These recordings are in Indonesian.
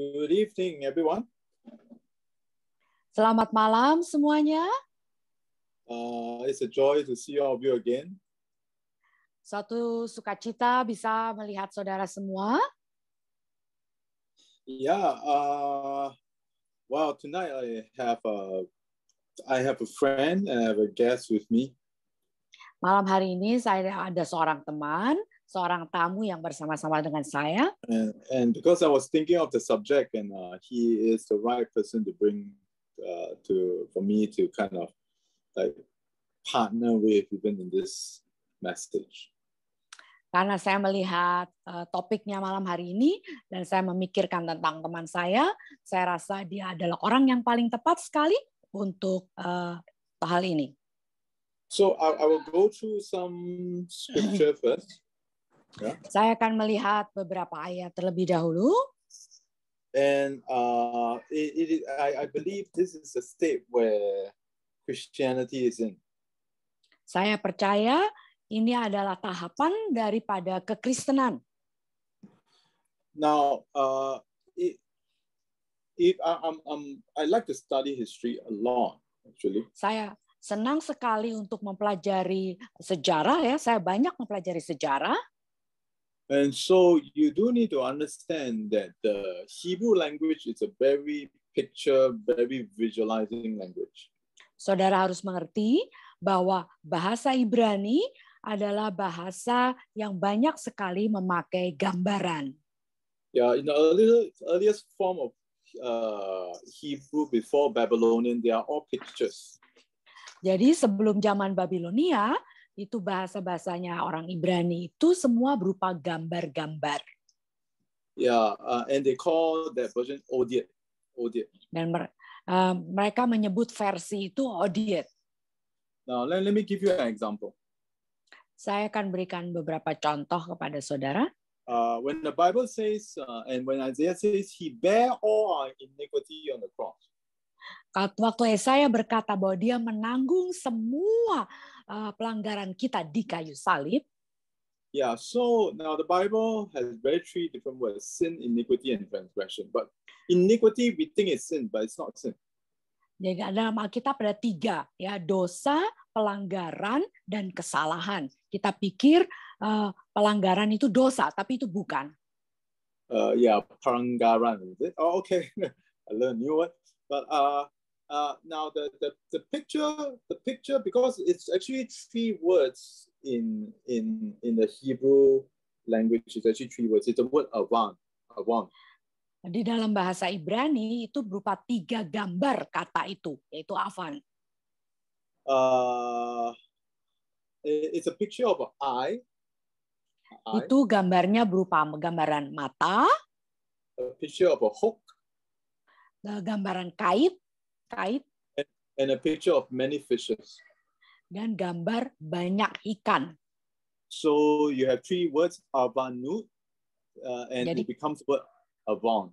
Good evening, everyone. Selamat malam semuanya. Uh, it's a joy to see all of you again. Suatu sukacita bisa melihat saudara semua. Yeah. Uh, wow. Tonight I have a I have a friend and I have a guest with me. Malam hari ini saya ada seorang teman seorang tamu yang bersama-sama dengan saya. And, and because I was thinking of the subject and uh, he is the right person to bring uh, to for me to kind of like partner with even in this message. Karena saya melihat uh, topiknya malam hari ini dan saya memikirkan tentang teman saya, saya rasa dia adalah orang yang paling tepat sekali untuk uh, hal ini. So I, I will go through some scripture first. Ya. Saya akan melihat beberapa ayat terlebih dahulu. And uh, it, it, I, I believe this is a state where Christianity is in. Saya percaya ini adalah tahapan daripada kekristenan. Now, uh, it, if I, I'm, I'm, I like to study history a lot, actually. Saya senang sekali untuk mempelajari sejarah ya. Saya banyak mempelajari sejarah. And so you do need to understand that the Hebrew language is a very picture, very visualizing language. Saudara harus mengerti bahwa bahasa Ibrani adalah bahasa yang banyak sekali memakai gambaran. Yeah, in the earliest, earliest form of uh, Hebrew before Babylonian, they are all pictures. Jadi sebelum zaman Babilonia, itu bahasa-bahasanya orang Ibrani itu semua berupa gambar-gambar. Yeah, uh, and they call that version odiet. Odiet. Dan mer uh, mereka menyebut versi itu odiet. Now, let, let me give you an example. Saya akan berikan beberapa contoh kepada saudara. Uh, when the Bible says, uh, and when Isaiah says, he bear all our iniquity on the cross. Waktu Yesaya berkata bahwa dia menanggung semua uh, pelanggaran kita di kayu salib. Yeah, so now the Bible has very three different words: sin, iniquity, and transgression. But iniquity we think is sin, but it's not sin. Jadi dalam Alkitab ada tiga ya dosa, pelanggaran, dan kesalahan. Kita pikir uh, pelanggaran itu dosa, tapi itu bukan. Uh, yeah, pelanggaran. Is Oh, okay. I learned new word. But uh, Uh, now the, the, the picture, the picture, because it's actually three words in in in the Hebrew language, it's actually three words. It's the word Avon Avon Di dalam bahasa Ibrani itu berupa tiga gambar kata itu, yaitu Avon. Uh, it's a picture of An eye. Itu gambarnya berupa gambaran mata. A picture of a hook. Gambaran kait kait and a picture of many fishes. Dan gambar banyak ikan. So you have three words avanu uh, and Jadi, it becomes word avon.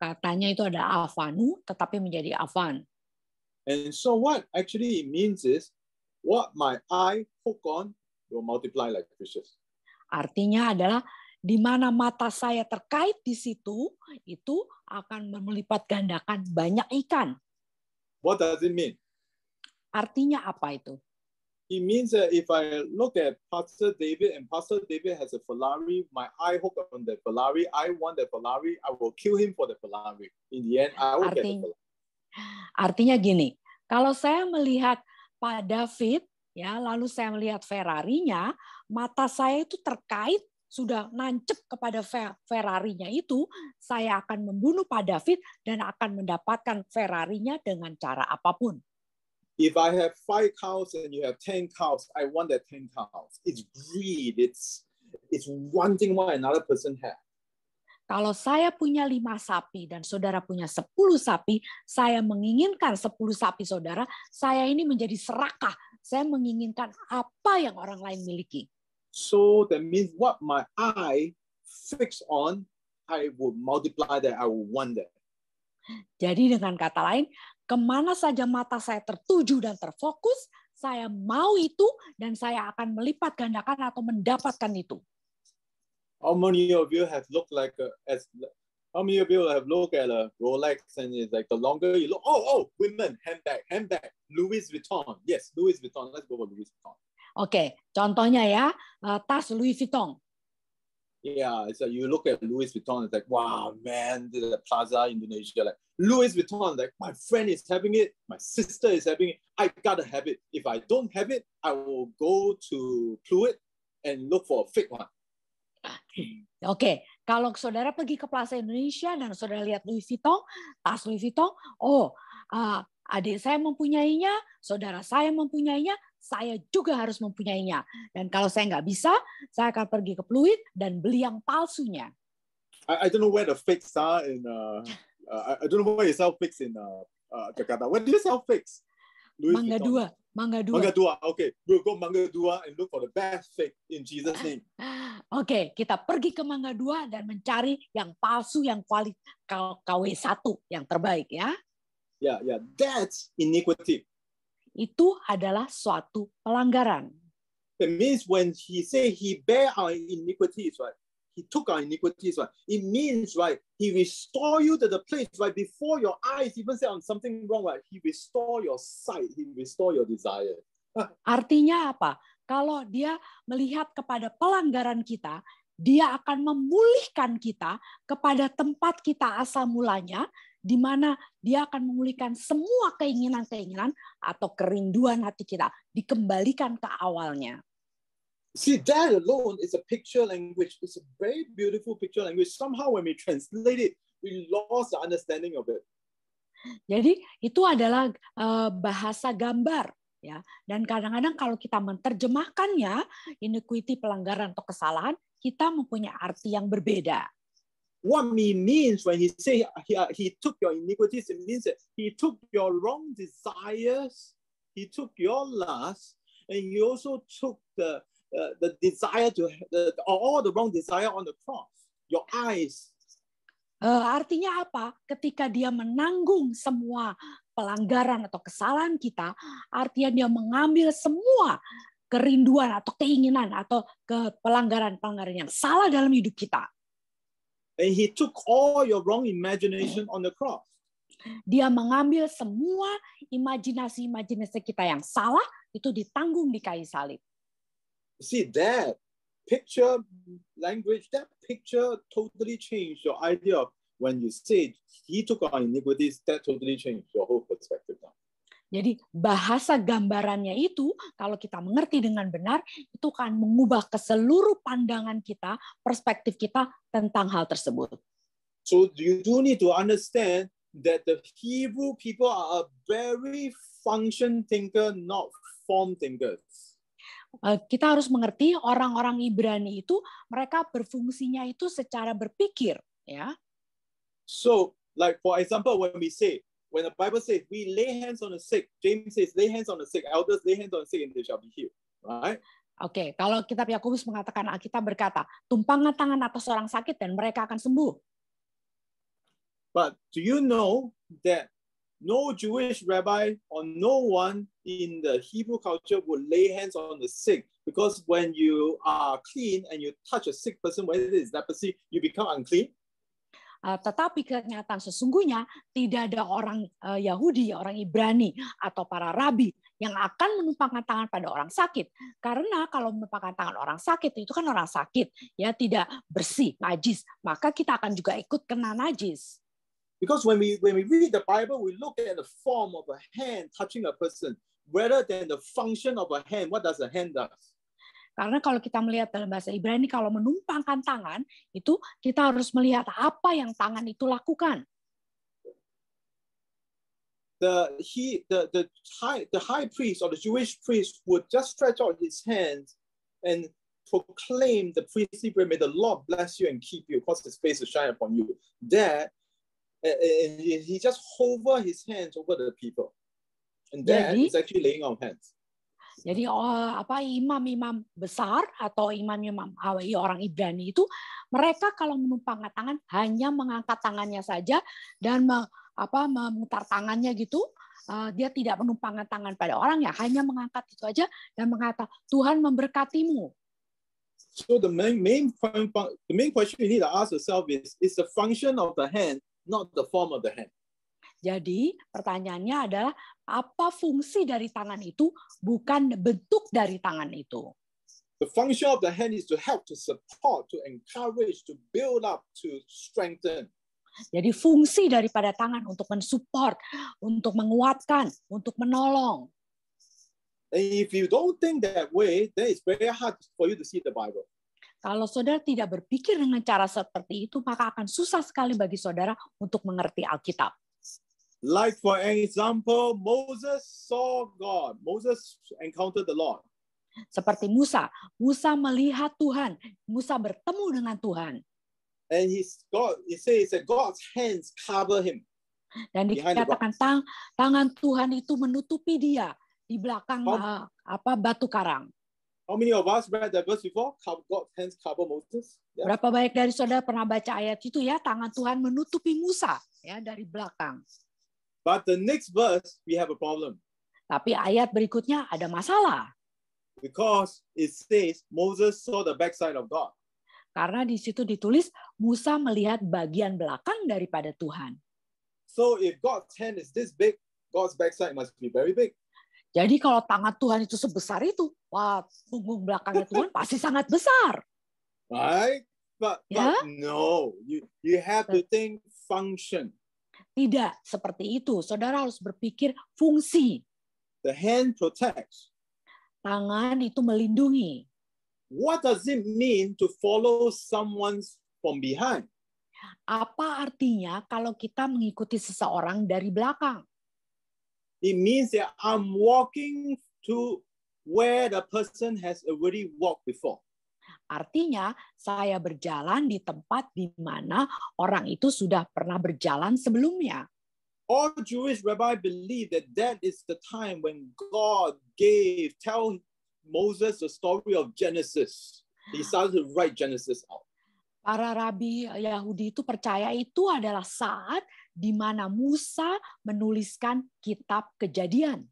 Katanya itu ada avanu tetapi menjadi avan. And so what actually it means is what my eye hook on will multiply like fishes. Artinya adalah di mana mata saya terkait di situ itu akan melipat gandakan banyak ikan. What does it mean? Artinya apa itu? It means that if I look at Pastor David and Pastor David has a Ferrari, my eye hook on the Ferrari, I want the Ferrari, I will kill him for the Ferrari. In the end, I will artinya, get the Ferrari. Artinya gini, kalau saya melihat Pak David, ya lalu saya melihat Ferrarinya, mata saya itu terkait sudah nancep kepada Ferrari-nya itu, saya akan membunuh Pak David dan akan mendapatkan ferrari Ferrary-nya dengan cara apapun. If I have five cows and you have ten cows, I want that ten cows. It's greed. It's it's wanting what another person has. Kalau saya punya lima sapi dan saudara punya sepuluh sapi, saya menginginkan sepuluh sapi saudara. Saya ini menjadi serakah. Saya menginginkan apa yang orang lain miliki. So that means what my eye fix on, I will multiply that, I will wonder. Jadi dengan kata lain, kemana saja mata saya tertuju dan terfokus, saya mau itu dan saya akan melipat gandakan atau mendapatkan itu. How many of you have looked like a, as how many of you have looked at a Rolex and it's like the longer you look, oh oh, women handbag, handbag, Louis Vuitton, yes, Louis Vuitton, let's go for Louis Vuitton. Oke, contohnya ya eh, tas Louis Vuitton. Yeah, so you look at Louis Vuitton, it's like, wow, man, the Plaza Indonesia, like Louis Vuitton, like my friend is having it, my sister is having it, I gotta have it. If I don't have it, I will go to Pluit and look for a fake one. Hmm. Oke, okay. kalau saudara pergi ke Plaza Indonesia dan saudara lihat Louis Vuitton, tas Louis Vuitton, oh, uh, adik saya mempunyainya, saudara saya mempunyainya, saya juga harus mempunyainya. Dan kalau saya nggak bisa, saya akan pergi ke Pluit dan beli yang palsunya. I, I don't know where the fakes are in. Uh, uh, I don't know where you sell fakes in uh, uh, Jakarta. Where do you sell fakes? Louis Mangga Vuitton. dua. Mangga dua. Mangga dua. Oke, okay. we'll go Mangga dua and look for the best fake in Jesus name. Oke, okay. kita pergi ke Mangga dua dan mencari yang palsu, yang kualit KW satu, yang terbaik ya. Yeah, yeah, that's iniquity itu adalah suatu pelanggaran. That means when he say he bear our iniquities, right? He took our iniquities, right? It means, right? He restore you to the place, right? Before your eyes even say on something wrong, right? He restore your sight. He restore your desire. Artinya apa? Kalau dia melihat kepada pelanggaran kita, dia akan memulihkan kita kepada tempat kita asal mulanya di mana dia akan memulihkan semua keinginan-keinginan atau kerinduan hati kita dikembalikan ke awalnya. See, that alone is a picture language. It's a very beautiful picture language. Somehow when we translate it, we lost the understanding of it. Jadi itu adalah eh, bahasa gambar ya. Dan kadang-kadang kalau kita menerjemahkannya iniquity pelanggaran atau kesalahan, kita mempunyai arti yang berbeda what he means when he say he, uh, he took your iniquities, it means that he took your wrong desires, he took your lust, and he also took the uh, the desire to the, all the wrong desire on the cross, your eyes. Uh, artinya apa? Ketika dia menanggung semua pelanggaran atau kesalahan kita, artinya dia mengambil semua kerinduan atau keinginan atau ke pelanggaran-pelanggaran yang salah dalam hidup kita And he took all your wrong imagination on the cross. Dia mengambil semua imajinasi-imajinasi kita yang salah itu ditanggung di kayu salib. See that picture language that picture totally changed your idea of when you say he took our iniquities that totally changed your whole perspective now. Jadi bahasa gambarannya itu kalau kita mengerti dengan benar itu akan mengubah keseluruh pandangan kita, perspektif kita tentang hal tersebut. So you do need to understand that the Hebrew people are a very function thinker, not form thinkers. Eh, kita harus mengerti orang-orang Ibrani itu mereka berfungsinya itu secara berpikir, ya. So, like for example, when we say When the Bible says we lay hands on the sick, James says lay hands on the sick, elders lay hands on the sick and they shall be healed, right? Oke, okay, kalau kitab Yakobus mengatakan Alkitab berkata, tumpangan tangan atas orang sakit dan mereka akan sembuh. But do you know that no Jewish rabbi or no one in the Hebrew culture would lay hands on the sick because when you are clean and you touch a sick person, whether it's leprosy, you become unclean. Eh, tetapi kenyataan sesungguhnya tidak ada orang eh, Yahudi, orang Ibrani atau para rabi yang akan menumpangkan tangan pada orang sakit. Karena kalau menumpangkan tangan orang sakit itu kan orang sakit, ya tidak bersih, najis, maka kita akan juga ikut kena najis. Because when we when we read the Bible, we look at the form of a hand touching a person rather than the function of a hand. What does a hand does? Karena kalau kita melihat dalam bahasa Ibrani, kalau menumpangkan tangan, itu kita harus melihat apa yang tangan itu lakukan. The, he, the, the, high, the high priest or the Jewish priest would just stretch out his hands and proclaim the priestly prayer, may the Lord bless you and keep you, cause his face to shine upon you. There, and he just hover his hands over the people. And that he's is actually laying on hands. Jadi oh, apa imam-imam besar atau imam-imam Hawaii orang Ibrani itu mereka kalau menumpang tangan hanya mengangkat tangannya saja dan me, apa memutar tangannya gitu uh, dia tidak menumpangkan tangan pada orang ya hanya mengangkat itu aja dan mengata Tuhan memberkatimu So the main, main the main question you need to ask yourself is is the function of the hand not the form of the hand jadi pertanyaannya adalah apa fungsi dari tangan itu bukan bentuk dari tangan itu. The function of the hand is to help, to support, to encourage, to build up, to strengthen. Jadi fungsi daripada tangan untuk mensupport, untuk menguatkan, untuk menolong. And if you don't think that way, then it's very hard for you to see the Bible. Kalau saudara tidak berpikir dengan cara seperti itu, maka akan susah sekali bagi saudara untuk mengerti Alkitab. Like for example, Moses saw God. Moses encountered the Lord. Seperti Musa, Musa melihat Tuhan, Musa bertemu dengan Tuhan. And his God, he says that God's hands cover him. Dan dikatakan tang, tangan Tuhan itu menutupi dia di belakang how, ah, apa batu karang. How many of us read that verse before? God's hands cover Moses. Yeah. Berapa banyak dari saudara pernah baca ayat itu ya? Tangan Tuhan menutupi Musa ya dari belakang. But the next verse, we have a problem. Tapi ayat berikutnya ada masalah. Because it says Moses saw the backside of God. Karena di situ ditulis Musa melihat bagian belakang daripada Tuhan. So if God's hand is this big, God's backside must be very big. Jadi kalau tangan Tuhan itu sebesar itu, wah punggung belakangnya Tuhan pasti sangat besar. Right? But, yeah? but ya? no, you you have to think function. Tidak seperti itu. Saudara harus berpikir fungsi. The hand protects. Tangan itu melindungi. What does it mean to follow someone from behind? Apa artinya kalau kita mengikuti seseorang dari belakang? It means that I'm walking to where the person has already walked before. Artinya, saya berjalan di tempat di mana orang itu sudah pernah berjalan sebelumnya. All Jewish rabbi believe that that is the time when God gave tell Moses the story of Genesis. He started to write Genesis out. Para rabi Yahudi itu percaya itu adalah saat di mana Musa menuliskan kitab Kejadian.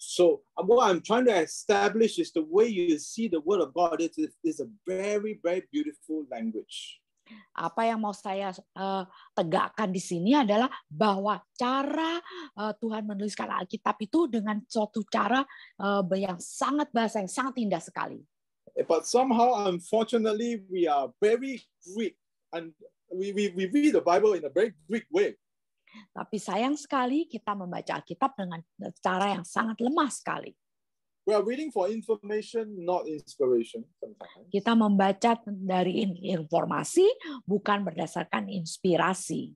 So uh, what I'm trying to establish is the way you see the word of God is is a very very beautiful language. Apa yang mau saya uh, tegakkan di sini adalah bahwa cara uh, Tuhan menuliskan Alkitab itu dengan suatu cara uh, yang sangat bahasa yang sangat indah sekali. But somehow, unfortunately, we are very Greek and we, we, we read the Bible in a very Greek way. Tapi sayang sekali kita membaca Alkitab dengan cara yang sangat lemah sekali. We are reading for information, not inspiration. Kita membaca dari informasi, bukan berdasarkan inspirasi.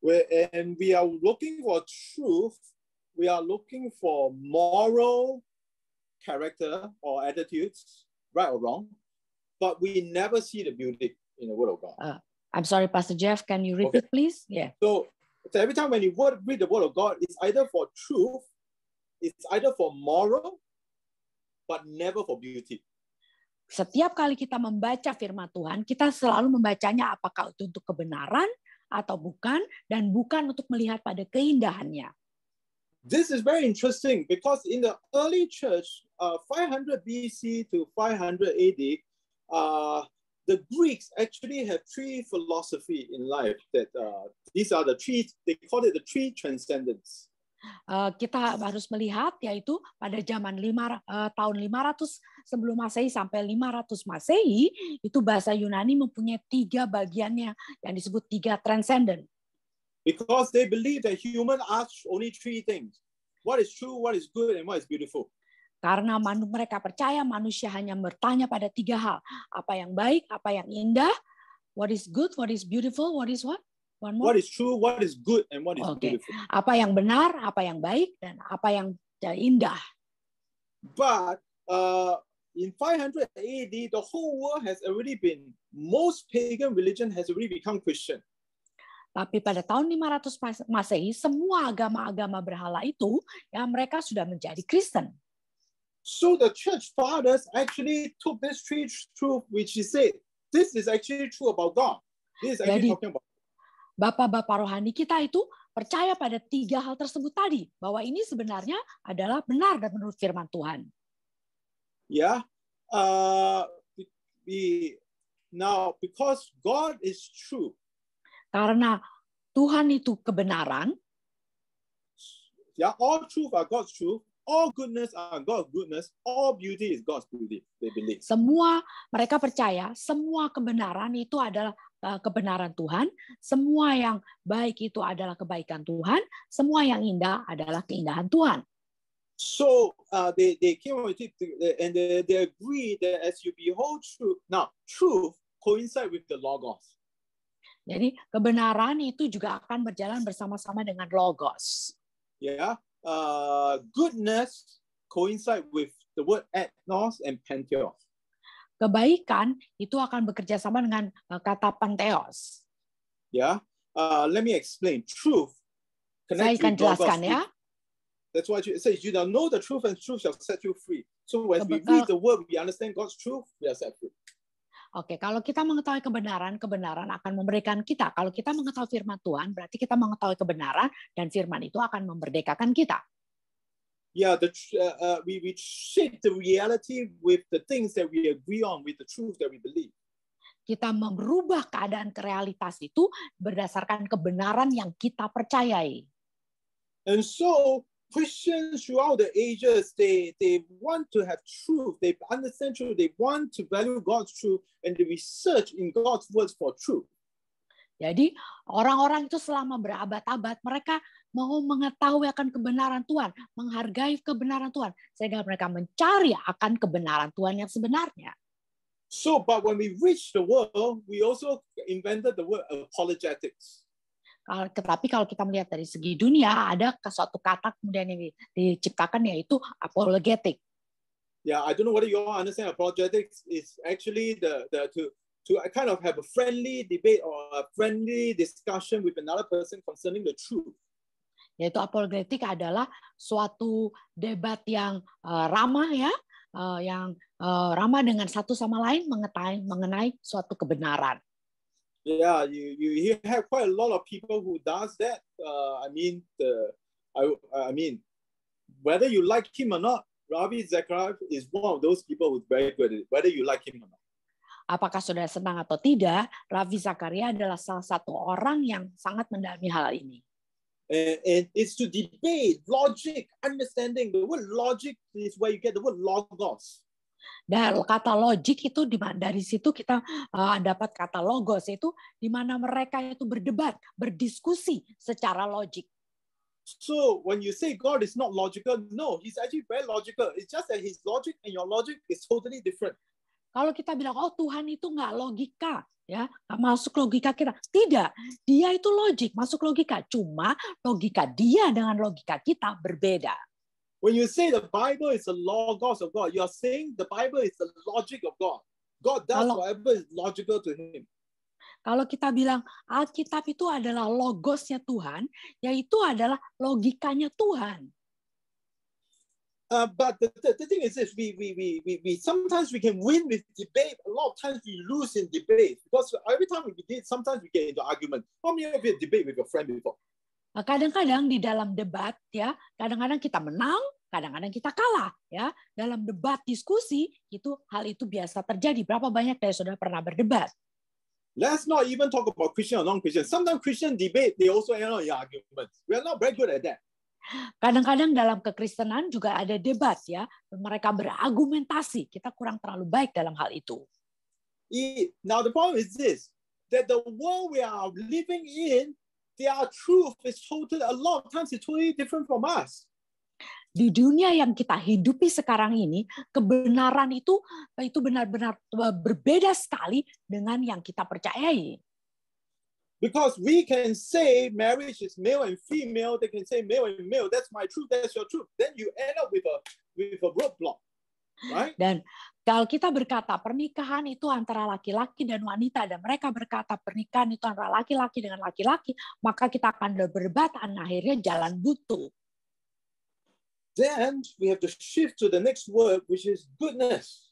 We, and we are looking for truth. We are looking for moral character or attitudes, right or wrong. But we never see the beauty in the word of God. Uh, I'm sorry, Pastor Jeff. Can you repeat, okay. please? Yeah. So So every time when you word, read the word of God, it's either for truth, it's either for moral, but never for beauty. Setiap kali kita membaca firman Tuhan, kita selalu membacanya apakah itu untuk kebenaran atau bukan, dan bukan untuk melihat pada keindahannya. This is very interesting because in the early church, uh, 500 BC to 500 AD, uh, the Greeks actually have three philosophy in life that uh, these are the three, they call it the three transcendence. Uh, kita harus melihat yaitu pada zaman lima, uh, tahun 500 sebelum Masehi sampai 500 Masehi itu bahasa Yunani mempunyai tiga bagiannya yang disebut tiga transcendent. Because they believe that human are only three things. What is true, what is good, and what is beautiful. Karena mereka percaya manusia hanya bertanya pada tiga hal. Apa yang baik, apa yang indah, what is good, what is beautiful, what is what? One more. What is true, what is good, and what is okay. beautiful. Apa yang benar, apa yang baik, dan apa yang indah. But uh, in 500 AD, the whole world has already been, most pagan religion has already become Christian. Tapi pada tahun 500 Masehi, semua agama-agama berhala itu, ya mereka sudah menjadi Kristen. So the church fathers actually took this three truth, which he said, this is actually true about God. This is actually Jadi, talking about. Bapak-bapak rohani kita itu percaya pada tiga hal tersebut tadi bahwa ini sebenarnya adalah benar dan menurut firman Tuhan. Ya, yeah, uh, be, now because God is true. Karena Tuhan itu kebenaran. Ya, yeah, all truth are God's truth all goodness are God's goodness, all beauty is God's beauty. They believe. Semua mereka percaya, semua kebenaran itu adalah eh, kebenaran Tuhan, semua yang baik itu adalah kebaikan Tuhan, semua yang indah adalah keindahan Tuhan. So uh, they, they came with it and they, they agree that as you behold truth, now truth coincide with the logos. Jadi kebenaran itu juga akan berjalan bersama-sama dengan logos. Yeah, uh, goodness coincide with the word ethnos and pantheos. Kebaikan itu akan bekerja sama dengan uh, kata pantheos. Yeah. Uh, let me explain. Truth Saya akan jelaskan ya. That's why it says you now know the truth and truth shall set you free. So when we read the word, we understand God's truth, we are set free. Oke, kalau kita mengetahui kebenaran, kebenaran akan memberikan kita. Kalau kita mengetahui firman Tuhan, berarti kita mengetahui kebenaran dan firman itu akan memerdekakan kita. Yeah, the, uh, uh, we, we shape the reality with the things that we agree on, with the truth that we believe kita merubah keadaan ke realitas itu berdasarkan kebenaran yang kita percayai. And so Christians throughout the ages, they, they want to have truth, they understand truth, they want to value God's truth, and they research in God's words for truth. Jadi orang-orang itu selama berabad-abad mereka mau mengetahui akan kebenaran Tuhan, menghargai kebenaran Tuhan, sehingga mereka mencari akan kebenaran Tuhan yang sebenarnya. So, but when we reach the world, we also invented the word apologetics. Ah, tetapi kalau kita melihat dari segi dunia, ada suatu kata kemudian yang diciptakan yaitu apologetik. Yeah, I don't know whether you all understand apologetics is actually the, the to to kind of have a friendly debate or a friendly discussion with another person concerning the truth. Yaitu apologetik adalah suatu debat yang uh, ramah ya, uh, yang uh, ramah dengan satu sama lain mengenai mengenai suatu kebenaran yeah, you, you, you have quite a lot of people who does that. Uh, I mean, the, I, I mean, whether you like him or not, Ravi Zachariah is one of those people who's very good at it, whether you like him or not. Apakah saudara senang atau tidak, Ravi Zakaria adalah salah satu orang yang sangat mendalami hal ini. And, and it's to debate, logic, understanding. The word logic is where you get the word logos. Dan kata logik itu dari situ kita eh, dapat kata logos itu di mana mereka itu berdebat, berdiskusi secara logik. So when you say God is not logical, no, he's actually very logical. It's just that his logic and your logic is totally different. Kalau kita bilang oh Tuhan itu nggak logika, ya nggak masuk logika kita, tidak. Dia itu logik, masuk logika. Cuma logika dia dengan logika kita berbeda. When you say the Bible is the logos of God, you are saying the Bible is the logic of God. God does kalau, whatever is logical to him. Kalau kita bilang Alkitab itu adalah logosnya Tuhan, yaitu adalah logikanya Tuhan. Uh, but the, the, the thing is this, we, we, we, we, we sometimes we can win with debate. A lot of times we lose in debate because every time we debate, sometimes we get into argument. How many of you debate with your friend before? Nah, kadang-kadang di dalam debat ya kadang-kadang kita menang kadang-kadang kita kalah ya dalam debat diskusi itu hal itu biasa terjadi berapa banyak dari saudara pernah berdebat Let's not even talk about Christian or non-Christian. Sometimes Christian debate, they also end up in We are not very good at that. Kadang-kadang dalam kekristenan juga ada debat ya. Mereka berargumentasi. Kita kurang terlalu baik dalam hal itu. Now the problem is this, that the world we are living in their truth is totally a lot of times it's totally different from us. Di dunia yang kita hidupi sekarang ini, kebenaran itu itu benar-benar eh, berbeda sekali dengan yang kita percayai. Because we can say marriage is male and female, they can say male and male. That's my truth. That's your truth. Then you end up with a with a roadblock, right? Dan kalau kita berkata pernikahan itu antara laki-laki dan wanita, dan mereka berkata pernikahan itu antara laki-laki dengan laki-laki, maka kita akan berdebat dan akhirnya jalan butuh. Then we have to shift to the next word, which is goodness.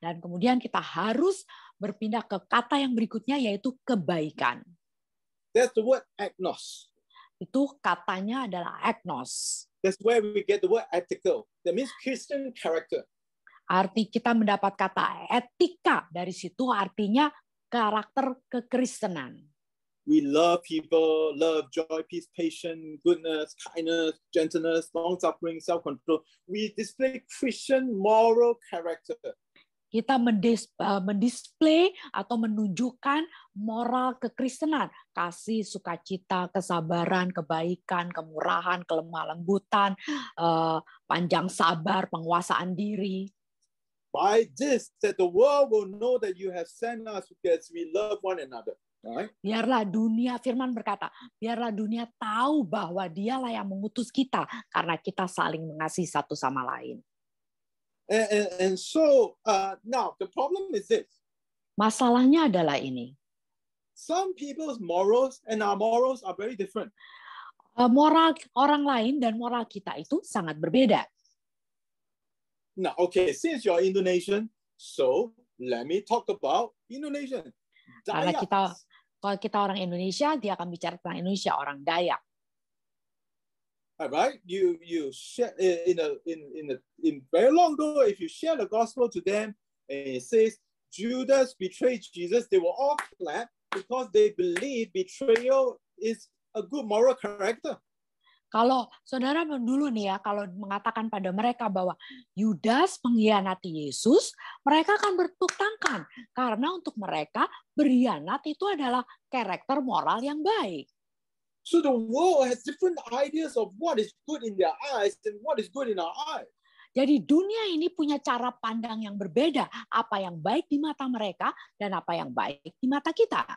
Dan kemudian kita harus berpindah ke kata yang berikutnya, yaitu kebaikan. That's the word agnos. Itu katanya adalah agnos. That's where we get the word ethical. That means Christian character. Arti kita mendapat kata etika dari situ artinya karakter kekristenan. We love people, love, joy, peace, patience, goodness, kindness, gentleness, long suffering, self control. We display Christian moral character. Kita mendis eh, mendisplay atau menunjukkan moral kekristenan, kasih, sukacita, kesabaran, kebaikan, kemurahan, kelemah lembutan, eh, panjang sabar, penguasaan diri. By this that the world will know that you have sent us because we love one another. Right? Biarlah dunia firman berkata, biarlah dunia tahu bahwa dialah yang mengutus kita karena kita saling mengasihi satu sama lain. And, and, and so uh, now the problem is this. Masalahnya adalah ini. Some people's morals and our morals are very different. Uh, moral orang lain dan moral kita itu sangat berbeda. Now, okay, since you're Indonesian, so let me talk about Indonesian. Dayak. Karena kita kalau kita orang Indonesia, dia akan bicara tentang Indonesia orang Dayak. All right, you you share in a in in a, in very long ago, if you share the gospel to them, and it says Judas betrayed Jesus, they will all clap because they believe betrayal is a good moral character. Kalau saudara dulu nih ya, kalau mengatakan pada mereka bahwa Yudas mengkhianati Yesus, mereka akan bertukangkan karena untuk mereka berkhianat itu adalah karakter moral yang baik. So the world has different ideas of what is good in their eyes and what is good in our eyes. Jadi dunia ini punya cara pandang yang berbeda apa yang baik di mata mereka dan apa yang baik di mata kita.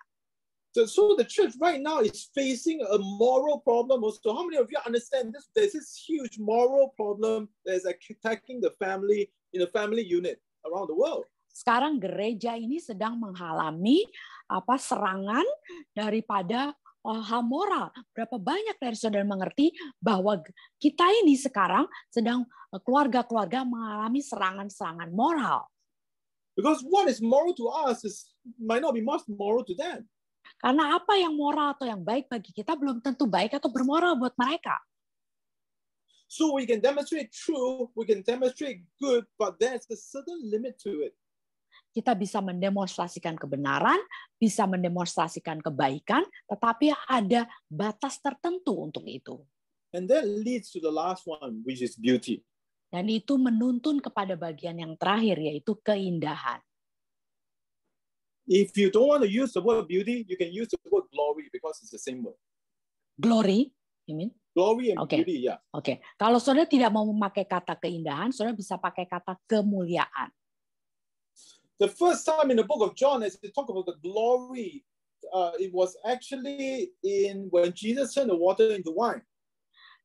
So, so the church right now is facing a moral problem So, How many of you understand this? There's this huge moral problem that is attacking the family in the family unit around the world. Sekarang gereja ini sedang mengalami apa serangan daripada eh, hal moral. Berapa banyak dari saudara mengerti bahwa kita ini sekarang sedang eh, keluarga-keluarga mengalami serangan-serangan moral. Because what is moral to us is might not be most moral to them. Karena apa yang moral atau yang baik bagi kita belum tentu baik atau bermoral buat mereka. So we can demonstrate true, we can demonstrate good, but there's a certain limit to it. Kita bisa mendemonstrasikan kebenaran, bisa mendemonstrasikan kebaikan, tetapi ada batas tertentu untuk itu. And that leads to the last one, which is beauty. Dan itu menuntun kepada bagian yang terakhir, yaitu keindahan. If you don't want to use the word beauty, you can use the word glory because it's the same word. Glory, you mean? Glory and okay. beauty, yeah. Oke. Okay. Kalau saudara tidak mau memakai kata keindahan, saudara bisa pakai kata kemuliaan. The first time in the book of John, as they talk about the glory, uh, it was actually in when Jesus turned the water into wine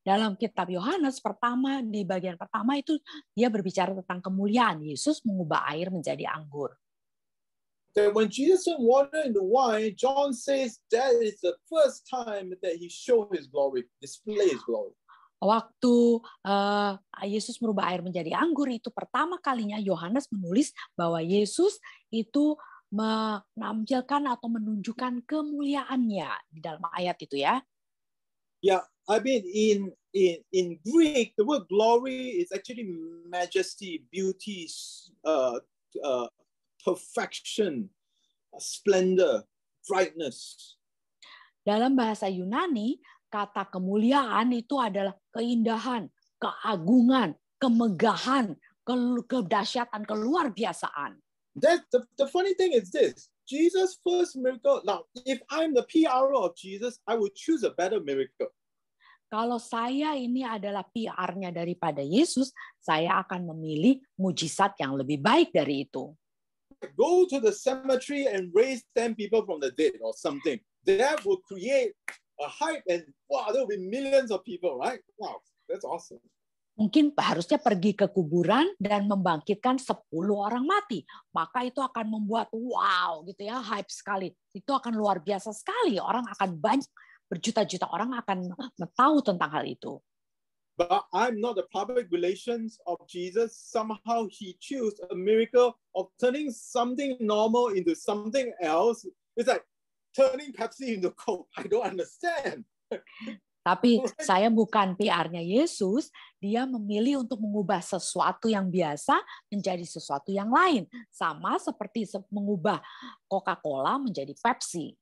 dalam kitab Yohanes pertama di bagian pertama itu dia berbicara tentang kemuliaan Yesus mengubah air menjadi anggur that when Jesus turned water into wine, John says that is the first time that he showed his glory, display his glory. Waktu uh, Yesus merubah air menjadi anggur itu pertama kalinya Yohanes menulis bahwa Yesus itu menampilkan atau menunjukkan kemuliaannya di dalam ayat itu ya. Yeah, I mean in in in Greek the word glory is actually majesty, beauty, uh, uh, perfection, splendor, brightness. Dalam bahasa Yunani, kata kemuliaan itu adalah keindahan, keagungan, kemegahan, ke kedahsyatan, keluar biasaan. That the, the funny thing is this. Jesus first miracle. Now, if I'm the PR of Jesus, I would choose a better miracle. Kalau saya ini adalah PR-nya daripada Yesus, saya akan memilih mujizat yang lebih baik dari itu go to the cemetery and raise 10 people from the dead or something. That will create a hype and wow, there will be millions of people, right? Wow, that's awesome. Mungkin harusnya pergi ke kuburan dan membangkitkan 10 orang mati. Maka itu akan membuat wow gitu ya, hype sekali. Itu akan luar biasa sekali. Orang akan banyak, berjuta-juta orang akan tahu tentang hal itu but I'm not the public relations of Jesus. Somehow he chose a miracle of turning something normal into something else. It's like turning Pepsi into Coke. I don't understand. Tapi saya bukan PR-nya Yesus, dia memilih untuk mengubah sesuatu yang biasa menjadi sesuatu yang lain. Sama seperti mengubah Coca-Cola menjadi Pepsi.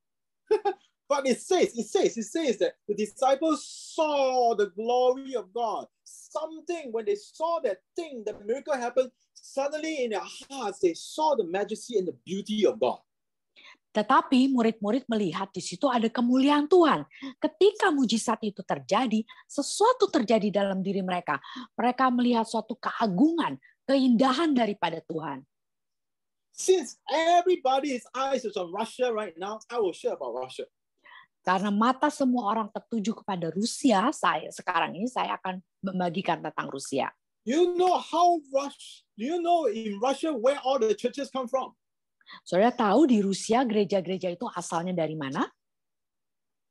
But it says, it says, it says that the disciples saw the glory of God. Something, when they saw that thing, that miracle happened, suddenly in their hearts, they saw the majesty and the beauty of God. Tetapi murid-murid melihat di situ ada kemuliaan Tuhan. Ketika mujizat itu terjadi, sesuatu terjadi dalam diri mereka. Mereka melihat suatu keagungan, keindahan daripada Tuhan. Since everybody's eyes is on Russia right now, I will share about Russia. Karena mata semua orang tertuju kepada Rusia, saya sekarang ini saya akan membagikan tentang Rusia. You know how Russia, you know in Russia where all the churches come from? Saudara tahu di Rusia gereja-gereja itu asalnya dari mana?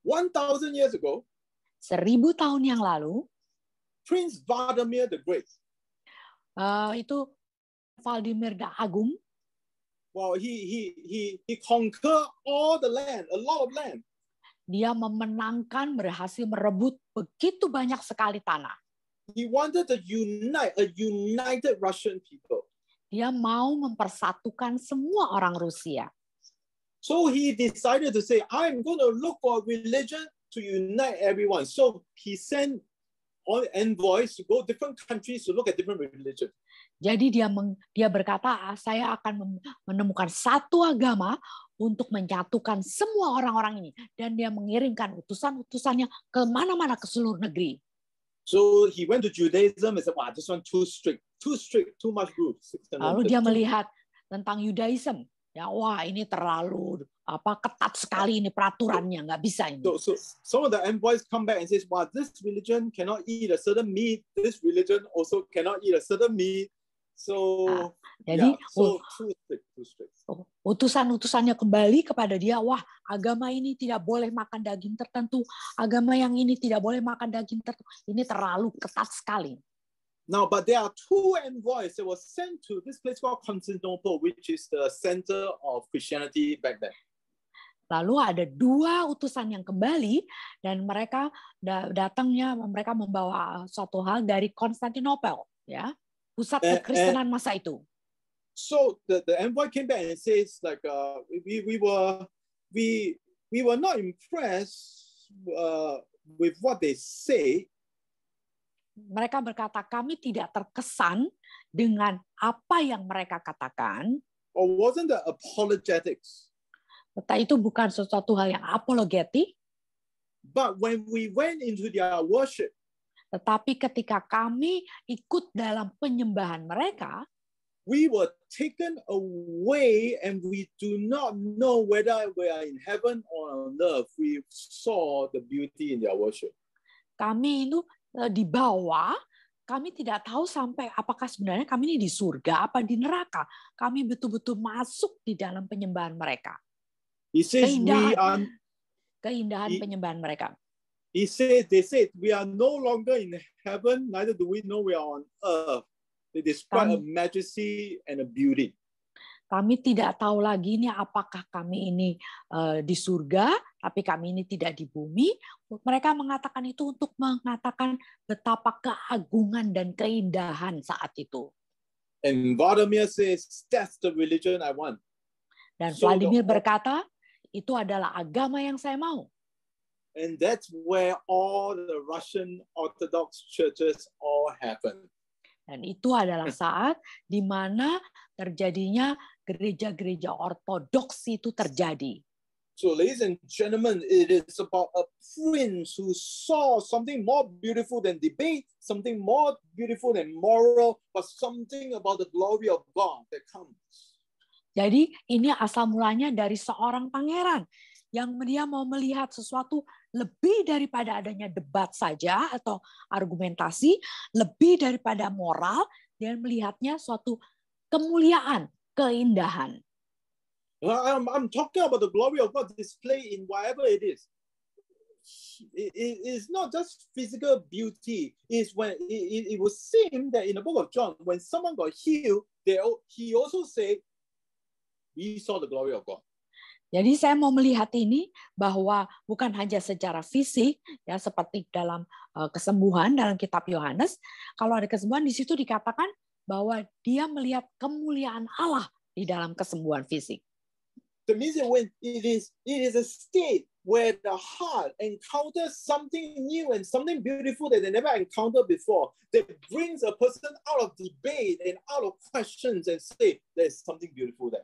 1000 years ago. Seribu tahun yang lalu. Prince Vladimir the Great. Uh, itu Vladimir the Agung. Well, he he he he conquer all the land, a lot of land. Dia memenangkan, berhasil merebut begitu banyak sekali tanah. He wanted to unite a united Russian people. Dia mau mempersatukan semua orang Rusia. So he decided to say, I'm going to look for religion to unite everyone. So he sent all envoys to go different countries to look at different religion. Jadi dia meng, dia berkata, ah, saya akan menemukan satu agama untuk menyatukan semua orang-orang ini dan dia mengirimkan utusan-utusannya ke mana-mana ke seluruh negeri. So he went to Judaism and said, "Wow, this one too strict, too strict, too much rules." Lalu dia melihat tentang Yudaism, ya wah ini terlalu apa ketat sekali ini peraturannya nggak bisa ini. So, so some of the envoys come back and says, "Wow, this religion cannot eat a certain meat. This religion also cannot eat a certain meat." So, nah, jadi yeah, so, oh, utusan-utusannya kembali kepada dia, wah agama ini tidak boleh makan daging tertentu, agama yang ini tidak boleh makan daging tertentu, ini terlalu ketat sekali. Now, but there are two envoys that were sent to this place called Constantinople, which is the center of Christianity back then. Lalu ada dua utusan yang kembali dan mereka datangnya mereka membawa suatu hal dari Konstantinopel, ya pusat eh, eh, kekristenan masa itu. So the, the envoy came back and says like uh, we, we were we we were not impressed uh, with what they say. Mereka berkata kami tidak terkesan dengan apa yang mereka katakan. Or wasn't the apologetics? Kata itu bukan sesuatu hal yang apologetik. But when we went into their worship, tetapi ketika kami ikut dalam penyembahan mereka, we were taken away and we do not know whether we are in heaven or on earth. We saw the beauty in their worship. Kami itu e, dibawa, kami tidak tahu sampai apakah sebenarnya kami ini di surga apa di neraka. Kami betul-betul masuk di dalam penyembahan mereka. He says keindahan, we are, keindahan he, penyembahan mereka. He said, they said, we are no longer in heaven, neither do we know we are on earth. They describe kami, a majesty and a beauty. Kami tidak tahu lagi ini apakah kami ini uh, di surga, tapi kami ini tidak di bumi. Mereka mengatakan itu untuk mengatakan betapa keagungan dan keindahan saat itu. And Vladimir says, that's the religion I want. Dan Vladimir berkata, itu adalah agama yang saya mau. And that's where all the Russian Orthodox churches all happen. Dan itu adalah saat di mana terjadinya gereja-gereja ortodoks itu terjadi. So ladies and gentlemen, it is about a prince who saw something more beautiful than debate, something more beautiful than moral, but something about the glory of God that comes. Jadi ini asal mulanya dari seorang pangeran yang dia mau melihat sesuatu lebih daripada adanya debat saja atau argumentasi, lebih daripada moral dan melihatnya suatu kemuliaan, keindahan. I'm, I'm talking about the glory of God displayed in whatever it is. It, it, it's not just physical beauty. It's when it, it, it would seem that in the book of John, when someone got healed, they, he also said, "We saw the glory of God." Jadi saya mau melihat ini bahwa bukan hanya secara fisik ya seperti dalam eh, kesembuhan dalam kitab Yohanes, kalau ada kesembuhan di situ dikatakan bahwa dia melihat kemuliaan Allah di dalam kesembuhan fisik. The reason when it is it is a state where the heart encounters something new and something beautiful that they never encountered before that brings a person out of debate and out of questions and say there's something beautiful there.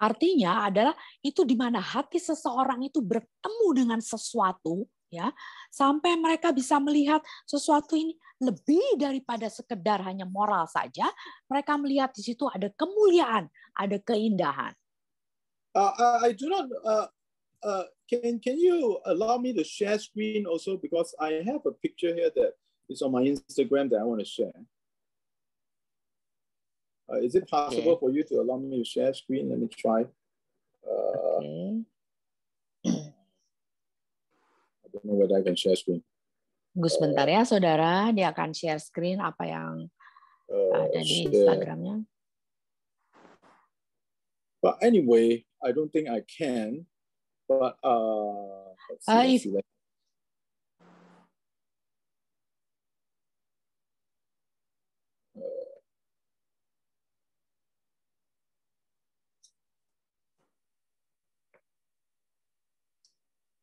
Artinya adalah itu di mana hati seseorang itu bertemu dengan sesuatu ya, sampai mereka bisa melihat sesuatu ini lebih daripada sekedar hanya moral saja, mereka melihat di situ ada kemuliaan, ada keindahan. Uh, uh I do not uh, uh, can can you allow me to share screen also because I have a picture here that is on my Instagram that I want to share. Uh, is it possible okay. for you to allow me to share screen? Let me try. Uh, okay. I don't know whether I can share screen. Gus, sebentar uh, ya, saudara. Dia akan share screen apa yang uh, ada di Instagramnya. But anyway, I don't think I can. But uh, see, uh, if,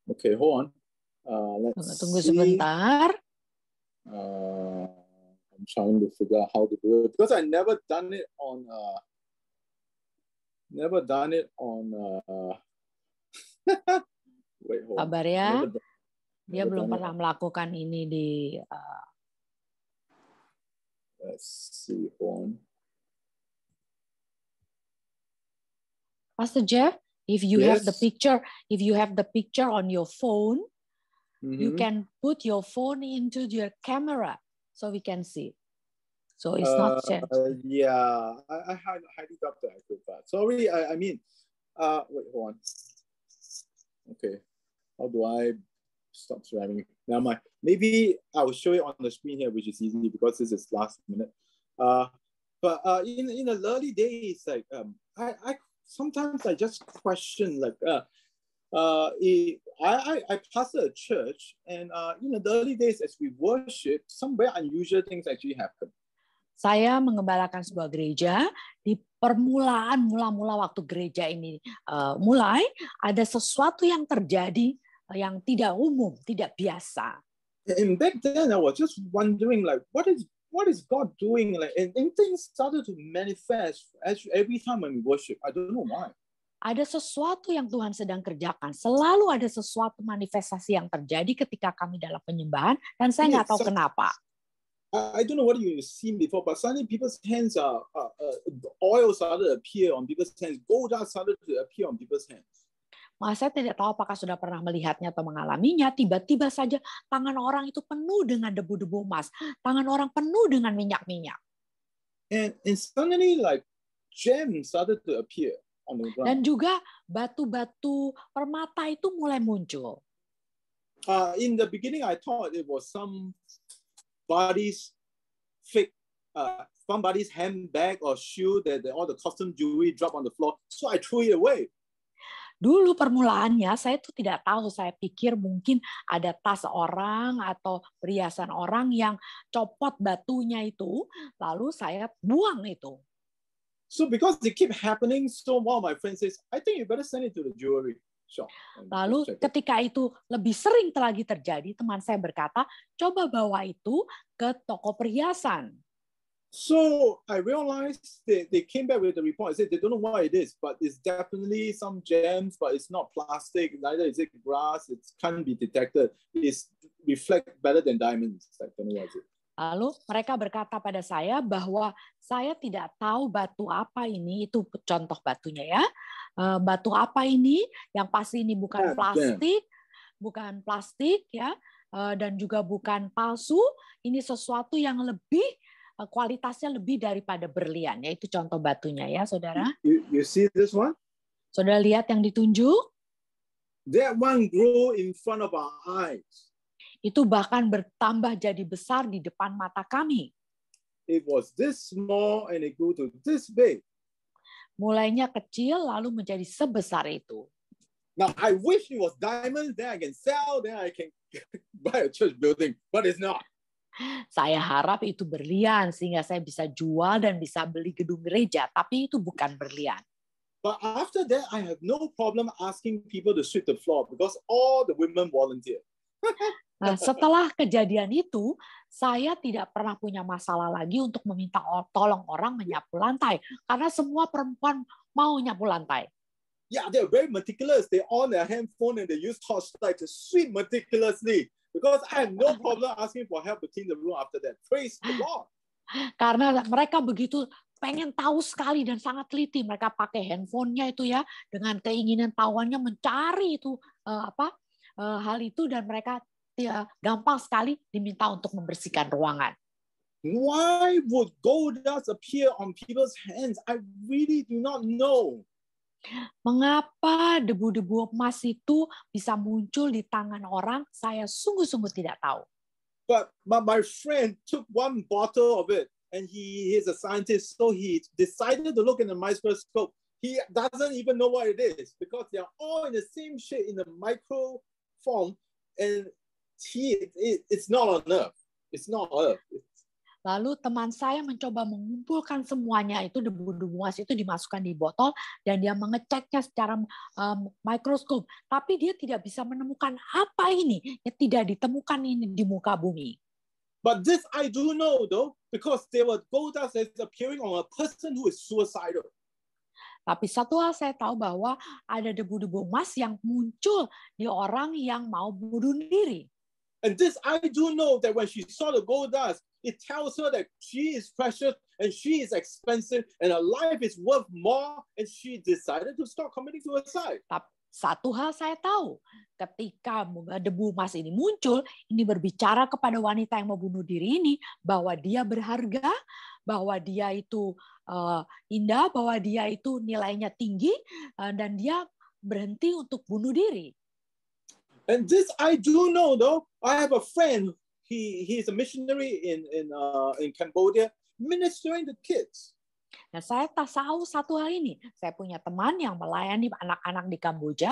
Okay, hold on. Uh, let's Tunggu see. sebentar. Uh, I'm trying to figure out how to do it because I never done it on uh, never done it on uh, wait hold Kabar ya. Never, never Dia belum pernah it. melakukan ini di uh, Let's see hold on. Pastor Jeff, if you yes. have the picture if you have the picture on your phone mm-hmm. you can put your phone into your camera so we can see so it's uh, not yeah i, had highly doubt that i could sorry i, I mean uh wait hold on okay how do i stop sharing now? My maybe i will show it on the screen here which is easy because this is last minute uh but uh, in in the early days, like um, I, I sometimes I just question like, uh, uh, it, I, I, I pastor a church and uh, you know the early days as we worship, some very unusual things actually happen. Saya mengembalakan sebuah gereja di permulaan mula-mula waktu gereja ini uh, mulai ada sesuatu yang terjadi uh, yang tidak umum, tidak biasa. And back then I was just wondering like what is what is God doing? Like, and, and things started to manifest as every time when we worship. I don't know why. Ada sesuatu yang Tuhan sedang kerjakan. Selalu ada sesuatu manifestasi yang terjadi ketika kami dalam penyembahan, dan saya nggak tahu kenapa. I don't know what you've seen before, but suddenly people's hands are, uh, uh, oil started to appear on people's hands, gold started to appear on people's hands. Maka saya tidak tahu apakah sudah pernah melihatnya atau mengalaminya. Tiba-tiba saja tangan orang itu penuh dengan debu-debu emas. Tangan orang penuh dengan minyak-minyak. And, and suddenly like gems started to appear on the ground. Dan juga batu-batu permata itu mulai muncul. Uh, in the beginning, I thought it was some body's fake uh, somebody's handbag or shoe that, that all the custom jewelry drop on the floor. So I threw it away. Dulu permulaannya saya tuh tidak tahu, saya pikir mungkin ada tas orang atau perhiasan orang yang copot batunya itu, lalu saya buang itu. So because they keep happening, so one my friend says, I think you better send it to the jewelry shop. Lalu ketika itu lebih sering lagi terjadi, teman saya berkata, coba bawa itu ke toko perhiasan. So I realized they, they came back with the report. I said they don't know what it is, but it's definitely some gems, but it's not plastic, neither is it grass, it can't be detected. It's reflect better than diamonds. I don't know what it is. Lalu mereka berkata pada saya bahwa saya tidak tahu batu apa ini, itu contoh batunya ya. Eh, batu apa ini yang pasti ini bukan plastik, bukan plastik ya, eh, dan juga bukan palsu. Ini sesuatu yang lebih Eh, kualitasnya lebih daripada berlian, ya, itu contoh batunya ya, saudara. You, you see this one? Saudara lihat yang ditunjuk? That one grew in front of our eyes. Itu bahkan bertambah jadi besar di depan mata kami. It was this small and it grew to this big. Mulainya kecil lalu menjadi sebesar itu. Now I wish it was diamond then I can sell, then I can buy a church building, but it's not. Saya harap itu berlian sehingga saya bisa jual dan bisa beli gedung gereja, tapi itu bukan berlian. But after that, I have no problem asking people to sweep the floor because all the women volunteer. Nah, setelah kejadian itu, saya tidak pernah punya masalah lagi untuk meminta tolong orang menyapu lantai karena semua perempuan mau nyapu lantai. Yeah, they're very meticulous. They on their handphone and they use torchlight to sweep meticulously. Because I have no problem asking for help to clean the room after that. Praise the Lord. Karena mereka begitu pengen tahu sekali dan sangat teliti. Mereka pakai handphonenya itu ya dengan keinginan tahuannya mencari itu uh, apa uh, hal itu dan mereka ya, gampang sekali diminta untuk membersihkan ruangan. Why would gold dust appear on people's hands? I really do not know. Mengapa debu-debu emas itu bisa muncul di tangan orang? Saya sungguh-sungguh tidak tahu. But, but my friend took one bottle of it and he is a scientist, so he decided to look in the microscope. He doesn't even know what it is because they are all in the same shape in the micro form, and he it, it's not on Earth. It's not Earth. Lalu teman saya mencoba mengumpulkan semuanya itu debu-debu emas itu dimasukkan di botol dan dia mengeceknya secara um, mikroskop. Tapi dia tidak bisa menemukan apa ini. Dia tidak ditemukan ini di muka bumi. But this I do know though because there were gold dust appearing on a person who is suicidal. Tapi satu hal saya tahu bahwa ada debu-debu emas yang muncul di orang yang mau bunuh diri. And this I do know that when she saw the gold dust, It tells her that she is precious and she is expensive and her life is worth more and she decided to stop committing suicide. Tapi satu hal saya tahu, ketika debu emas ini muncul, ini berbicara kepada wanita yang mau bunuh diri ini bahwa dia berharga, bahwa dia itu uh, indah, bahwa dia itu nilainya tinggi, uh, dan dia berhenti untuk bunuh diri. And this I do know though. I have a friend he he's a missionary in in uh, in Cambodia ministering the kids. Nah, saya tak tahu satu hal ini. Saya punya teman yang melayani anak-anak di Kamboja.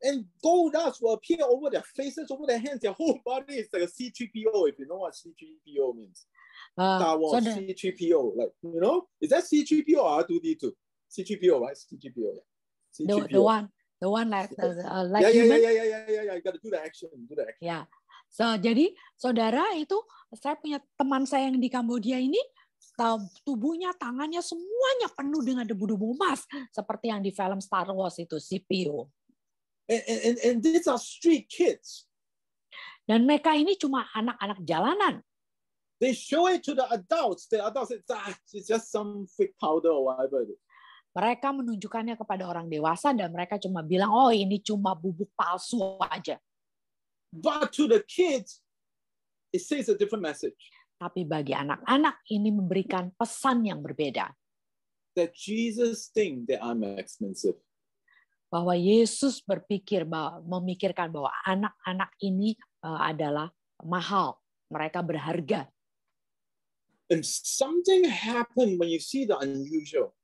And gold dust will appear over their faces, over their hands, their whole body is like a C3PO, if you know what C3PO means. Uh, Star Wars, so the, C3PO, like, you know, is that C3PO or R2D2? C3PO, right? C3PO, yeah. C3PO. The, the one, the one like, uh, like yeah, yeah, yeah, yeah, yeah, yeah, yeah, yeah, you gotta do the action, do the action. Yeah. So, jadi saudara itu saya punya teman saya yang di Kamboja ini tubuhnya, tangannya semuanya penuh dengan debu-debu emas seperti yang di film Star Wars itu CPO. And, and, and these are street kids. Dan mereka ini cuma anak-anak jalanan. They show it to the adults. The adults say, ah, it's just some fake powder or whatever. Mereka menunjukkannya kepada orang dewasa dan mereka cuma bilang, oh ini cuma bubuk palsu aja. But to the kids, it says a different message. Tapi bagi anak-anak ini memberikan pesan yang berbeda. That Jesus think that I'm expensive. Bahwa Yesus berpikir bahwa memikirkan bahwa anak-anak ini eh, adalah mahal, mereka berharga. And something happen when you see the unusual.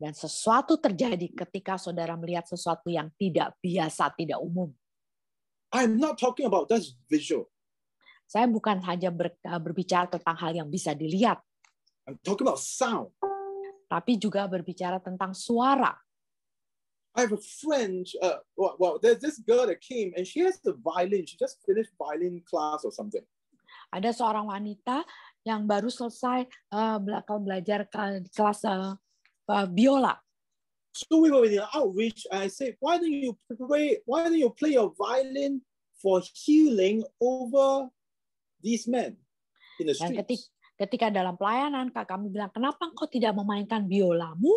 Dan sesuatu terjadi ketika saudara melihat sesuatu yang tidak biasa, tidak umum. I'm not talking about just visual. Saya bukan hanya ber, eh, berbicara tentang hal yang bisa dilihat. I'm talking about sound. Tapi juga berbicara tentang suara. I have a friend. Uh, well, well, there's this girl that came and she has the violin. She just finished violin class or something. Ada seorang wanita yang baru selesai uh, bela belajar kelas uh, uh, biola. So we were in the outreach, and I said, why don't you play, why don't you play your violin for healing over these men in the streets? Ketika, ketika dalam pelayanan, Kak, kami bilang, kenapa engkau tidak memainkan biolamu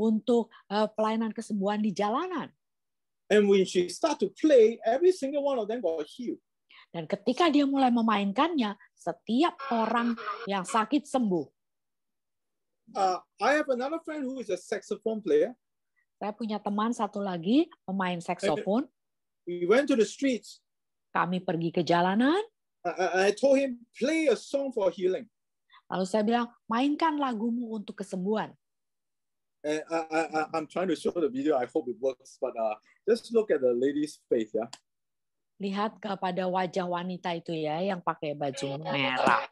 untuk uh, pelayanan kesembuhan di jalanan? And when she start to play, every single one of them got healed. Dan ketika dia mulai memainkannya, setiap orang yang sakit sembuh. Uh, I have another friend who is a saxophone player. Saya punya teman satu lagi pemain saksofon. We went to the streets. Kami pergi ke jalanan. I, I told him play a song for healing. Lalu saya bilang mainkan lagumu untuk kesembuhan. And I, I, I'm trying to show the video. I hope it works. But uh, just look at the lady's face, ya. Yeah. Lihat kepada wajah wanita itu ya, yang pakai baju merah.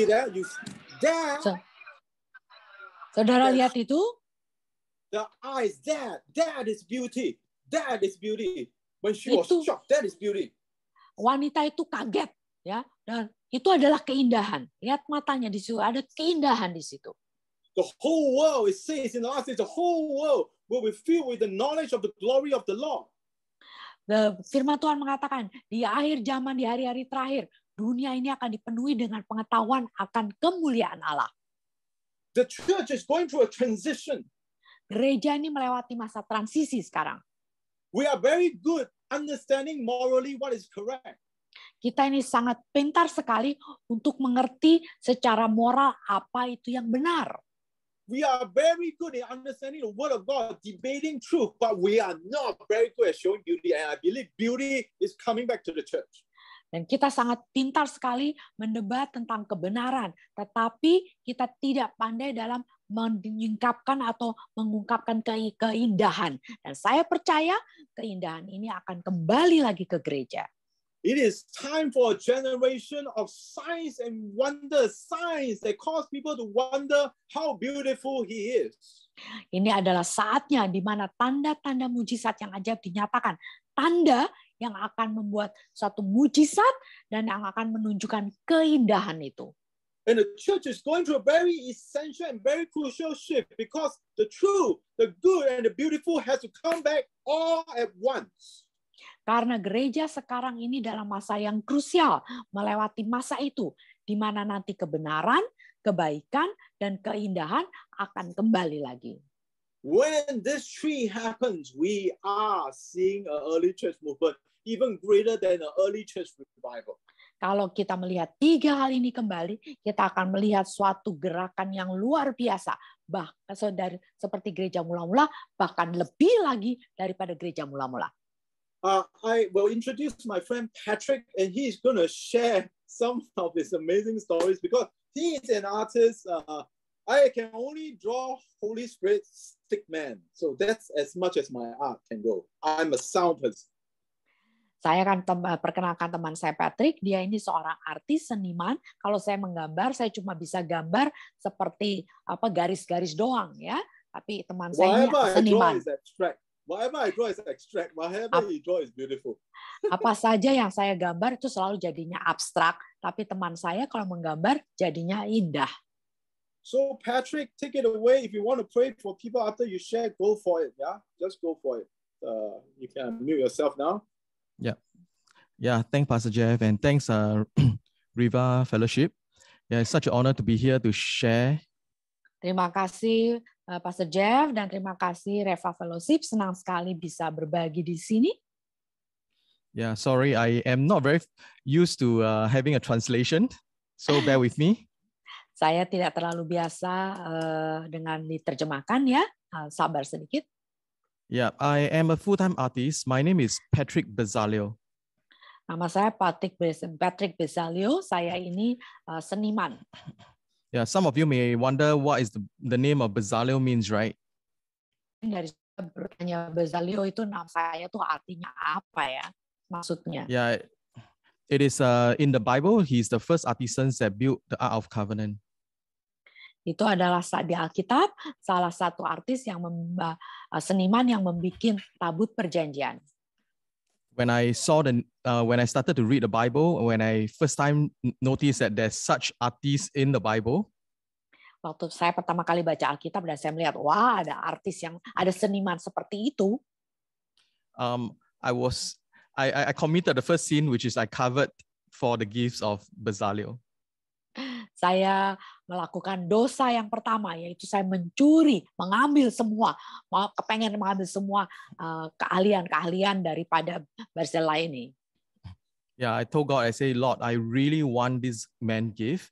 Kira So, saudara lihat itu? The eyes that that is beauty. That is beauty. When she itu, was shocked, that is beauty. Wanita itu kaget ya dan itu adalah keindahan. Lihat matanya di situ ada keindahan di situ. The whole world it says in the days, the whole world will be filled with the knowledge of the glory of the Lord. The firman Tuhan mengatakan di akhir zaman di hari-hari terakhir dunia ini akan dipenuhi dengan pengetahuan akan kemuliaan Allah. The church is going through a transition. Gereja ini melewati masa transisi sekarang. We are very good understanding morally what is correct. Kita ini sangat pintar sekali untuk mengerti secara moral apa itu yang benar. We are very good in understanding the word of God, debating truth, but we are not very good at showing beauty. And I believe beauty is coming back to the church. Dan kita sangat pintar sekali mendebat tentang kebenaran, tetapi kita tidak pandai dalam menyingkapkan atau mengungkapkan ke keindahan. Dan saya percaya keindahan ini akan kembali lagi ke gereja. It is time for a generation of signs and wonders, signs that cause people to wonder how beautiful he is. Ini adalah saatnya di mana tanda-tanda mujizat yang ajaib dinyatakan. Tanda yang akan membuat satu mujizat dan yang akan menunjukkan keindahan itu. And the church is going through a very essential and very crucial shift because the true, the good, and the beautiful has to come back all at once. Karena gereja sekarang ini dalam masa yang krusial, melewati masa itu, di mana nanti kebenaran, kebaikan, dan keindahan akan kembali lagi. When this tree happens, we are seeing an early church movement even greater than the early church revival. Kalau kita melihat tiga hal ini kembali, kita akan melihat suatu gerakan yang luar biasa, bahkan dari seperti gereja mula-mula, bahkan lebih lagi daripada gereja mula-mula. Uh, I will introduce my friend Patrick, and is going to share some of his amazing stories because he is an artist. Uh, I can only draw Holy Spirit stick man, so that's as much as my art can go. I'm a sound person. Saya akan tem eh, perkenalkan teman saya Patrick, dia ini seorang artis seniman. Kalau saya menggambar, saya cuma bisa gambar seperti apa garis-garis doang ya. Tapi teman saya ini seniman. Whatever I draw is abstract. Whatever you draw is beautiful. Apa saja yang saya gambar itu selalu jadinya abstrak, tapi teman saya kalau menggambar jadinya indah. So Patrick, take it away. If you want to pray for people after you share, go for it. Yeah, just go for it. Uh, you can mute yourself now. Yeah. Yeah, thanks, Pastor Jeff, and thanks, uh, Riva Fellowship. Yeah, it's such an honor to be here to share. Terima kasih, uh, Pastor Jeff, dan terima kasih, Reva Fellowship. Senang sekali bisa berbagi di sini. Yeah, sorry, I am not very used to uh, having a translation, so bear with me. Saya tidak terlalu biasa uh, dengan diterjemahkan ya, uh, sabar sedikit. Yeah, I am a full-time artist. My name is Patrick Bezalio. Nama saya Patrick Bez Patrick Bezalio. Saya ini uh, seniman. Yeah, some of you may wonder what is the, the name of Bezalio means, right? Dari bertanya Bezalio itu nama saya tuh artinya apa ya? Maksudnya? Yeah, it is uh, in the Bible. He is the first artisans that built the Ark of Covenant. itu adalah di Alkitab salah satu artis yang memba, eh, seniman yang membuat tabut perjanjian. When I saw the uh, when I started to read the Bible, when I first time noticed that there's such artists in the Bible. Waktu saya pertama kali baca Alkitab dan saya melihat wah ada artis yang ada seniman seperti itu. Um, I was I I committed the first sin which is I covered for the gifts of Bezalel saya melakukan dosa yang pertama yaitu saya mencuri, mengambil semua, mau kepengen mengambil semua eh, keahlian-keahlian daripada Barcelona ini. Yeah, I told God, I say, Lord, I really want this man gift.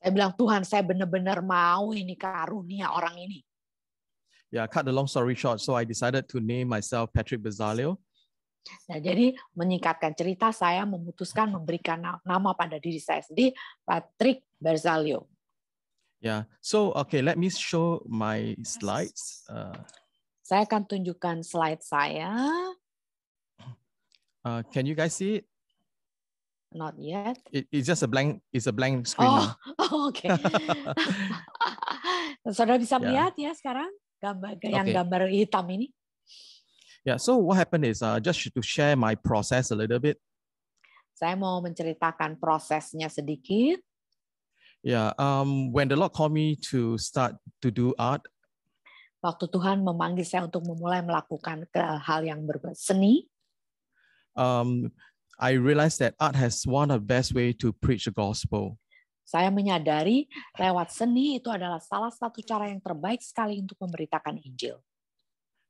Saya bilang Tuhan, saya benar-benar mau ini karunia orang ini. Yeah, cut the long story short. So I decided to name myself Patrick Bezalel. Nah, jadi menyingkatkan cerita, saya memutuskan memberikan nama pada diri saya sendiri, Patrick Berzalio. Yeah, so okay, let me show my slides. Uh, saya akan tunjukkan slide saya. Uh, can you guys see it? Not yet. It, it's just a blank. It's a blank screen. Oh, oke. Oh, okay. Saudara bisa yeah. melihat ya sekarang gambar yang gambar hitam ini. Yeah, so what happened is uh, just to share my process a little bit. Saya mau menceritakan prosesnya sedikit. Yeah, um, when the Lord called me to start to do art. Waktu Tuhan memanggil saya untuk memulai melakukan hal yang berseni. Um, I realized that art has one of the best way to preach the gospel. Saya menyadari lewat seni itu adalah salah satu cara yang terbaik sekali untuk memberitakan Injil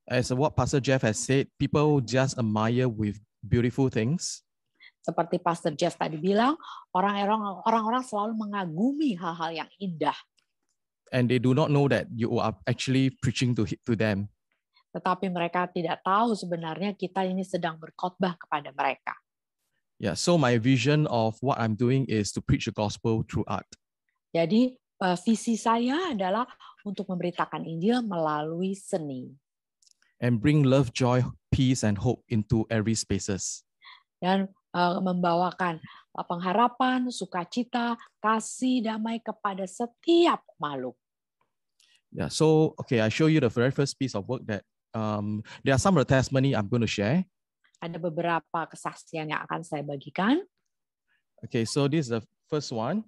as what Pastor Jeff has said, people just admire with beautiful things. Seperti Pastor Jeff tadi bilang, orang-orang orang-orang selalu mengagumi hal-hal yang indah. And they do not know that you are actually preaching to to them. Tetapi mereka tidak tahu sebenarnya kita ini sedang berkhotbah kepada mereka. Yeah, so my vision of what I'm doing is to preach the gospel through art. Jadi eh, visi saya adalah untuk memberitakan Injil melalui seni. and bring love, joy, peace, and hope into every spaces. Dan uh, membawakan eh, pengharapan, sukacita, kasih, damai kepada setiap makhluk. Yeah, so okay, I show you the very first piece of work that um, there are some of the testimony I'm going to share. Ada beberapa kesaksian yang akan saya bagikan. Okay, so this is the first one,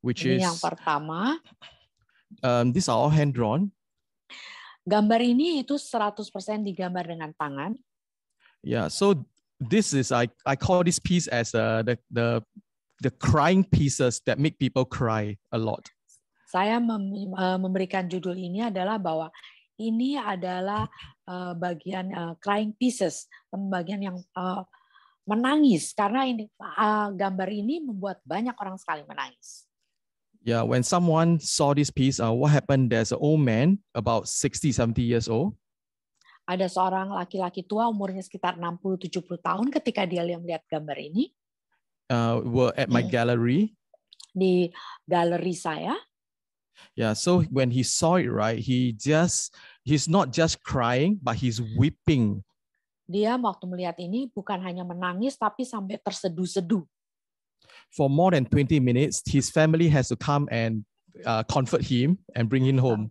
which Ini is yang pertama. Um, these are all hand drawn. Gambar ini itu 100% digambar dengan tangan. Yeah, so this is I I call this piece as uh, the the the crying pieces that make people cry a lot. Saya e, memberikan judul ini adalah bahwa ini adalah e, bagian e, crying pieces, bagian yang menangis karena ini gambar ini membuat banyak orang sekali menangis. Yeah, when someone saw this piece, uh, what happened? There's an old man, about 60, 70 years old. Ada seorang laki-laki tua umurnya sekitar 60-70 tahun ketika dia melihat gambar ini. Uh, were at my hmm. gallery. Di galeri saya. Yeah, so when he saw it, right, he just, he's not just crying, but he's weeping. Dia waktu melihat ini bukan hanya menangis, tapi sampai terseduh-seduh. for more than 20 minutes, his family has to come and uh, comfort him and bring him home.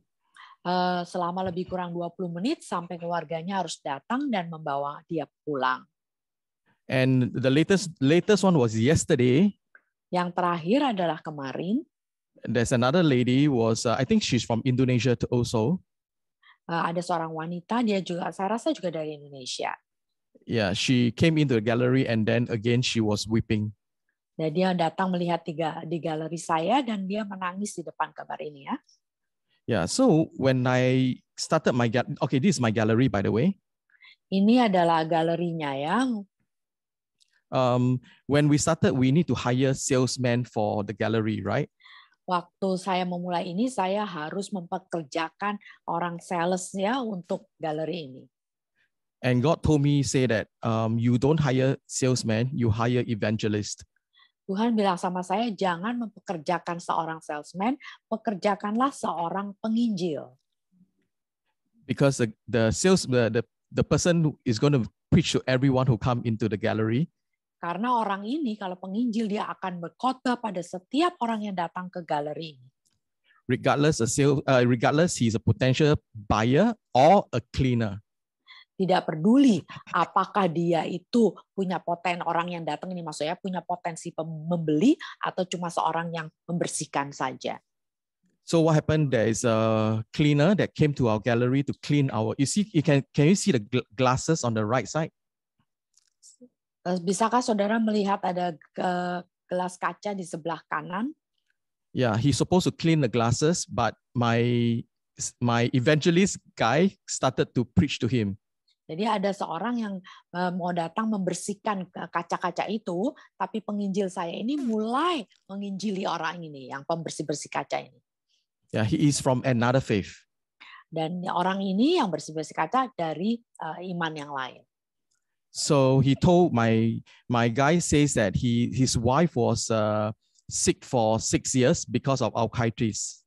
Uh, selama lebih kurang 20 menit sampai keluarganya harus datang dan membawa dia pulang. And the latest latest one was yesterday. Yang terakhir adalah kemarin. There's another lady was uh, I think she's from Indonesia too also. Uh, ada seorang wanita dia juga saya rasa juga dari Indonesia. Yeah, she came into the gallery and then again she was weeping. Dan dia datang melihat tiga di galeri saya dan dia menangis di depan kamar ini ya. Yeah, so when I started my gallery, okay, this is my gallery by the way. Ini adalah galerinya ya. Um, when we started, we need to hire salesmen for the gallery, right? waktu saya memulai ini saya harus mempekerjakan orang sales ya untuk galeri ini. And God told me say that um, you don't hire salesman, you hire evangelist. Tuhan bilang sama saya, jangan mempekerjakan seorang salesman, pekerjakanlah seorang penginjil. Because the, the sales the, the the person who is going to preach to everyone who come into the gallery. Karena orang ini kalau penginjil dia akan berkhotbah pada setiap orang yang datang ke galeri ini. Regardless a sale, uh, regardless he's a potential buyer or a cleaner tidak peduli apakah dia itu punya poten orang yang datang ini maksudnya punya potensi membeli atau cuma seorang yang membersihkan saja. So what happened? There is a cleaner that came to our gallery to clean our. You see, you can can you see the glasses on the right side? Eh, bisakah saudara melihat ada gelas kaca di sebelah kanan? Yeah, he supposed to clean the glasses, but my my evangelist guy started to preach to him. Jadi ada seorang yang eh, mau datang membersihkan kaca-kaca itu, tapi penginjil saya ini mulai menginjili orang ini yang pembersih-bersih kaca ini. Yeah, he is from another faith. Dan orang ini yang bersih-bersih kaca dari uh, iman yang lain. So he told my my guy says that he his wife was uh, sick for six years because of arthritis.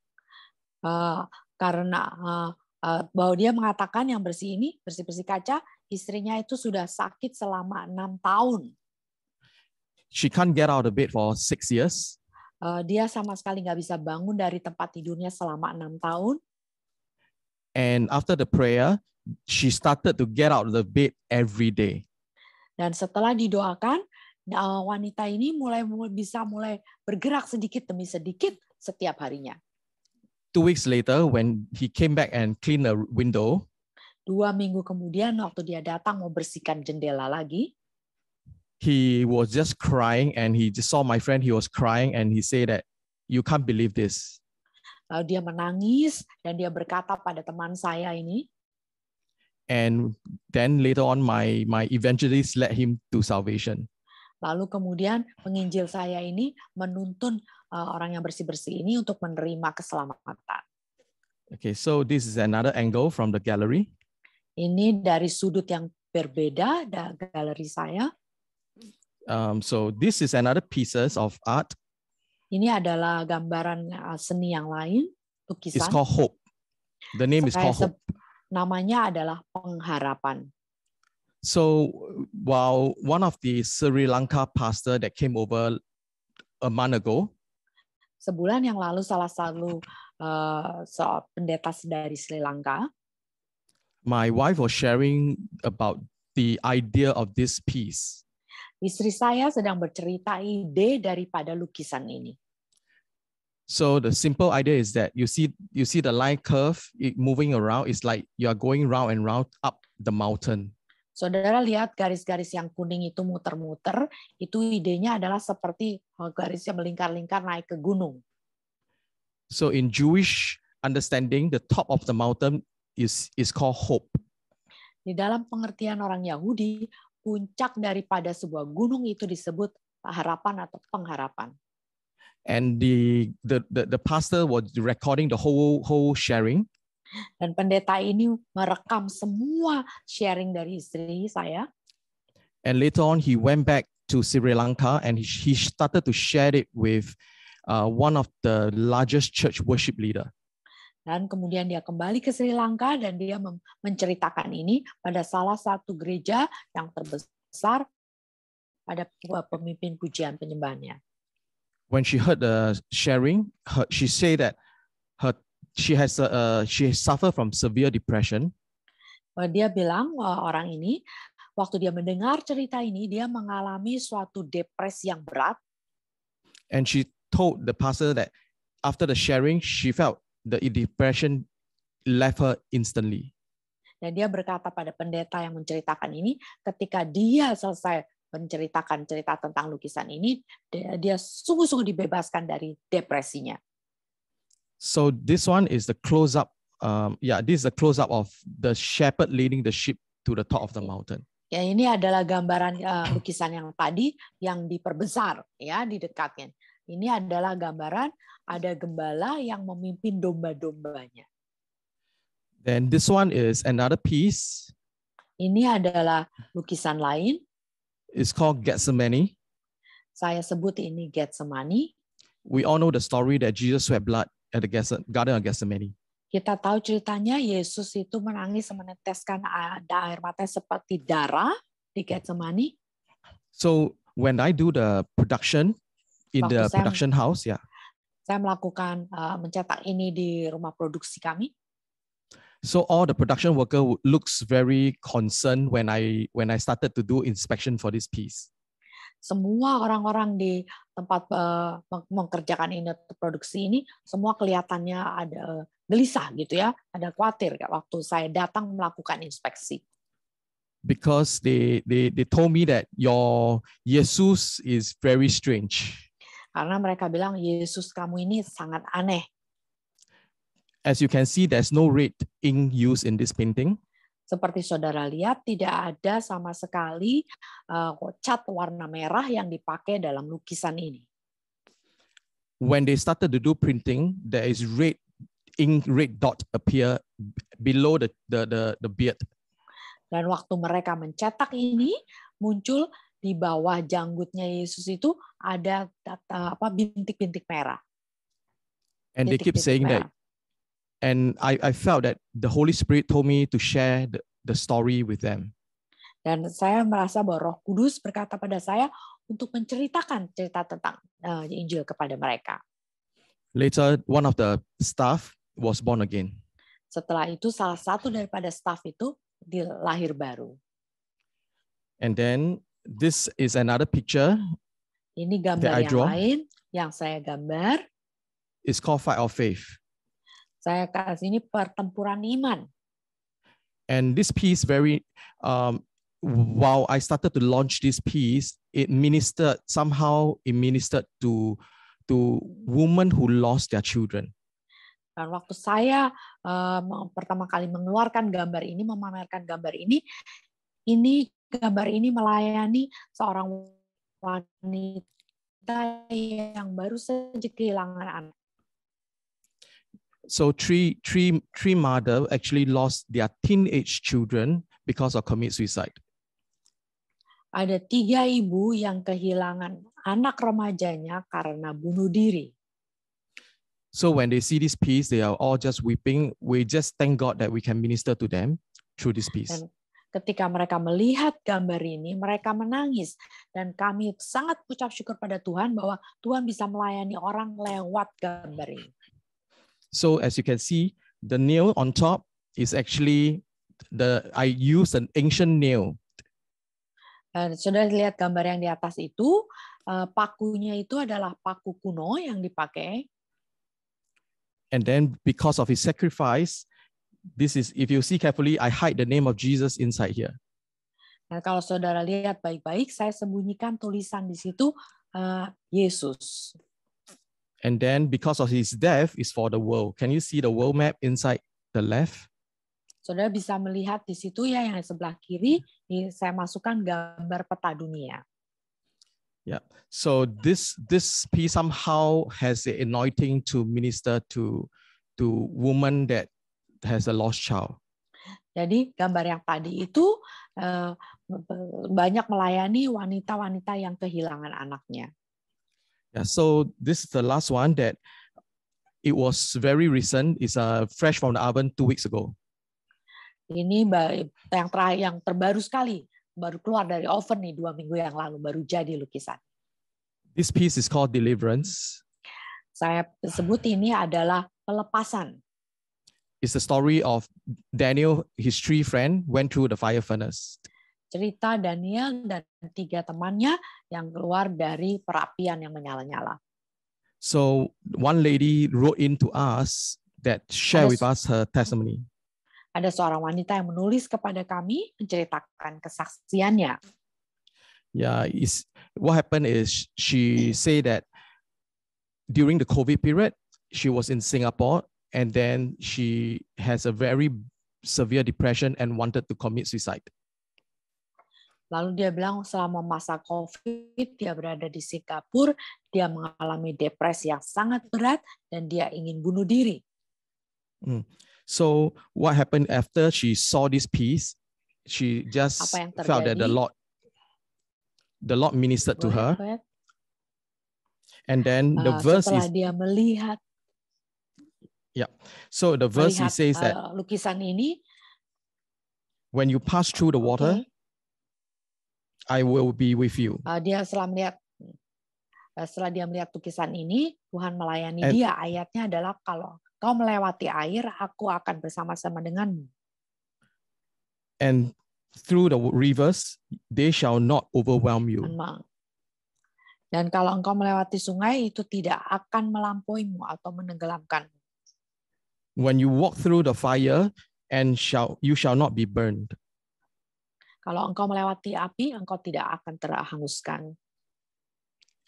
Uh, karena uh, Eh, bahwa dia mengatakan yang bersih ini bersih-bersih kaca istrinya itu sudah sakit selama enam tahun. She can't get out of bed for six years. Uh, dia sama sekali nggak bisa bangun dari tempat tidurnya selama enam tahun. And after the prayer, she started to get out of the bed every day. Dan setelah didoakan, eh, wanita ini mulai bisa mulai bergerak sedikit demi sedikit setiap harinya. two weeks later, when he came back and cleaned the window, dua minggu kemudian waktu dia datang mau bersihkan jendela lagi, he was just crying and he just saw my friend. He was crying and he said that you can't believe this. Lalu dia menangis dan dia berkata pada teman saya ini. And then later on, my my evangelist led him to salvation. Lalu kemudian penginjil saya ini menuntun Eh, orang yang bersih-bersih ini untuk menerima keselamatan. Okay, so this is another angle from the gallery. Ini dari sudut yang berbeda dari galeri saya. Um, so this is another pieces of art. Ini adalah gambaran eh, seni yang lain, lukisan. It's called hope. The name is called hope. Namanya adalah pengharapan. So while one of the Sri Lanka pastor that came over a month ago, sebulan yang lalu salah satu uh, eh, so, pendeta dari Sri Lanka. My wife was sharing about the idea of this piece. Istri saya sedang bercerita ide daripada lukisan ini. So the simple idea is that you see you see the line curve it moving around. It's like you are going round and round up the mountain. Saudara lihat garis-garis yang kuning itu muter-muter, itu idenya adalah seperti oh, garis yang melingkar-lingkar naik ke gunung. So in Jewish understanding, the top of the mountain is is called hope. Di dalam pengertian orang Yahudi, puncak daripada sebuah gunung itu disebut harapan atau pengharapan. And the the the, the pastor was recording the whole whole sharing. Dan pendeta ini merekam semua sharing dari istri saya. And later on he went back to Sri Lanka and he started to share it with uh, one of the largest church worship leader. Dan kemudian dia kembali ke Sri Lanka dan dia menceritakan ini pada salah satu gereja yang terbesar pada pemimpin pujian penyembahannya. When she heard the sharing, she said that her she has uh, uh, she suffer from severe depression. Uh, dia bilang uh, orang ini waktu dia mendengar cerita ini dia mengalami suatu depresi yang berat. And she told the pastor that after the sharing she felt the depression left her instantly. Dan dia berkata pada pendeta yang menceritakan ini ketika dia selesai menceritakan cerita tentang lukisan ini dia sungguh-sungguh dibebaskan dari depresinya. So this one is the close up. Um, yeah, this is the close up of the shepherd leading the sheep to the top of the mountain. Ya, ini adalah gambaran uh, lukisan yang tadi yang diperbesar ya di dekatnya. Ini adalah gambaran ada gembala yang memimpin domba-dombanya. Then this one is another piece. Ini adalah lukisan lain. It's called Gethsemane. Saya sebut ini Gethsemane. We all know the story that Jesus sweat blood. at the Garden of Gethsemane. Kita tahu ceritanya Yesus itu menangis meneteskan air mata seperti darah di Gethsemane. So when I do the production in the production house, ya. Yeah. Saya melakukan uh, mencetak ini di rumah produksi kami. So all the production worker looks very concerned when I when I started to do inspection for this piece semua orang-orang di tempat eh, mengerjakan ini produksi ini semua kelihatannya ada eh, gelisah gitu ya, ada khawatir waktu saya datang melakukan inspeksi. Because they they they told me that your Jesus is very strange. Karena mereka bilang Yesus kamu ini sangat aneh. As you can see, there's no red ink used in this painting. Seperti saudara lihat, tidak ada sama sekali eh, cat warna merah yang dipakai dalam lukisan ini. When they started to do printing, there is red ink red dot appear below the the the, the beard. Dan waktu mereka mencetak ini muncul di bawah janggutnya Yesus itu ada apa bintik-bintik merah. And bintik -bintik they keep saying merah. that and I, I felt that the Holy Spirit told me to share the, the story with them. Dan saya merasa bahwa Roh Kudus berkata pada saya untuk menceritakan cerita tentang uh, Injil kepada mereka. Later, one of the staff was born again. Setelah itu, salah satu daripada staff itu dilahir baru. And then this is another picture. Ini gambar yang draw. lain yang saya gambar. It's called Fight of Faith. Saya kasih ini pertempuran iman. And this piece very um, while I started to launch this piece, it ministered somehow it ministered to to women who lost their children. Dan waktu saya uh, pertama kali mengeluarkan gambar ini, memamerkan gambar ini, ini gambar ini melayani seorang wanita yang baru saja kehilangan anak. So three, three, three mother actually lost their teenage children because of commit suicide. Ada tiga ibu yang kehilangan anak remajanya karena bunuh diri. So when they see this piece, they are all just weeping. We just thank God that we can minister to them through this piece. ketika mereka melihat gambar ini, mereka menangis. Dan kami sangat ucap syukur pada Tuhan bahwa Tuhan bisa melayani orang lewat gambar ini. So as you can see, the nail on top is actually the I use an ancient nail. sudah lihat gambar yang di atas itu, eh, pakunya itu adalah paku kuno yang dipakai. And then because of his sacrifice, this is if you see carefully, I hide the name of Jesus inside here. Nah, kalau saudara lihat baik-baik, saya sembunyikan tulisan di situ uh, Yesus. And then because of his death is for the world. Can you see the world map inside the left? Saudara bisa melihat di situ ya yang sebelah kiri, ini saya masukkan gambar peta dunia. Yeah. So this this piece somehow has the anointing to minister to to woman that has a lost child. Jadi gambar yang tadi itu uh, banyak melayani wanita-wanita yang kehilangan anaknya. Yeah, so this is the last one that it was very recent. It's uh, fresh from the oven two weeks ago. Ini yang terakhir yang terbaru sekali, baru keluar dari oven nih dua minggu yang lalu, baru jadi lukisan. This piece is called Deliverance. Saya sebut ini adalah pelepasan. It's the story of Daniel, his three friend, went through the fire furnace. cerita Daniel dan tiga temannya yang keluar dari perapian yang menyala-nyala. So one lady wrote in to us that share ada, with us her testimony. Ada seorang wanita yang menulis kepada kami menceritakan kesaksiannya. Yeah, is what happened is she say that during the COVID period she was in Singapore and then she has a very severe depression and wanted to commit suicide. Lalu dia bilang selama masa COVID dia berada di Singapura, dia mengalami depresi yang sangat berat dan dia ingin bunuh diri. Hmm. So what happened after she saw this piece? She just felt that the Lord the Lord ministered to her. And then the ah, verse is dia melihat Yeah. So the verse melihat, it says that uh, lukisan ini when you pass through the water okay. I will be with you. Uh, dia setelah melihat uh, setelah dia melihat lukisan ini, Tuhan melayani And, dia. Ayatnya adalah kalau kau melewati air, aku akan bersama-sama denganmu. And through the rivers, they shall not overwhelm you. Memang. Dan kalau engkau melewati sungai, itu tidak akan melampauimu atau menenggelamkanmu. When you walk through the fire, and shall you shall not be burned. Kalau engkau melewati api, engkau tidak akan terhanguskan.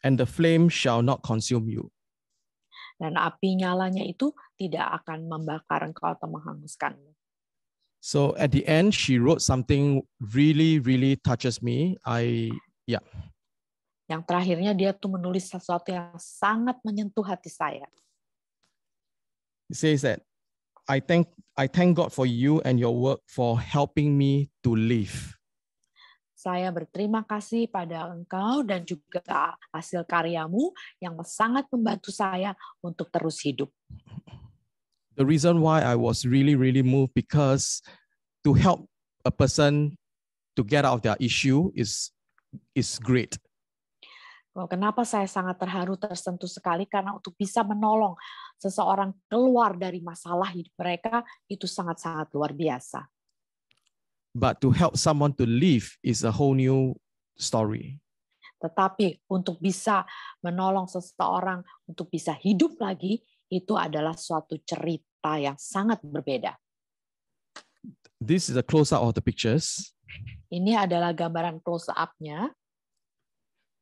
And the flame shall not consume you. Dan api nyalanya itu tidak akan membakar engkau atau menghanguskanmu. So at the end, she wrote something really, really touches me. I, yeah. Yang terakhirnya dia tuh menulis sesuatu yang sangat menyentuh hati saya. He says that I thank I thank God for you and your work for helping me to live. Saya berterima kasih pada engkau dan juga hasil karyamu yang sangat membantu saya untuk terus hidup. The reason why I was really really moved because to help a person to get out of their issue is is great. Oh, kenapa saya sangat terharu tersentuh sekali karena untuk bisa menolong seseorang keluar dari masalah hidup mereka itu sangat-sangat luar biasa. but to help someone to live is a whole new story. Tetapi untuk bisa menolong seseorang untuk bisa hidup lagi itu adalah suatu cerita yang sangat berbeda. This is a close up of the pictures. Ini adalah gambaran close up-nya.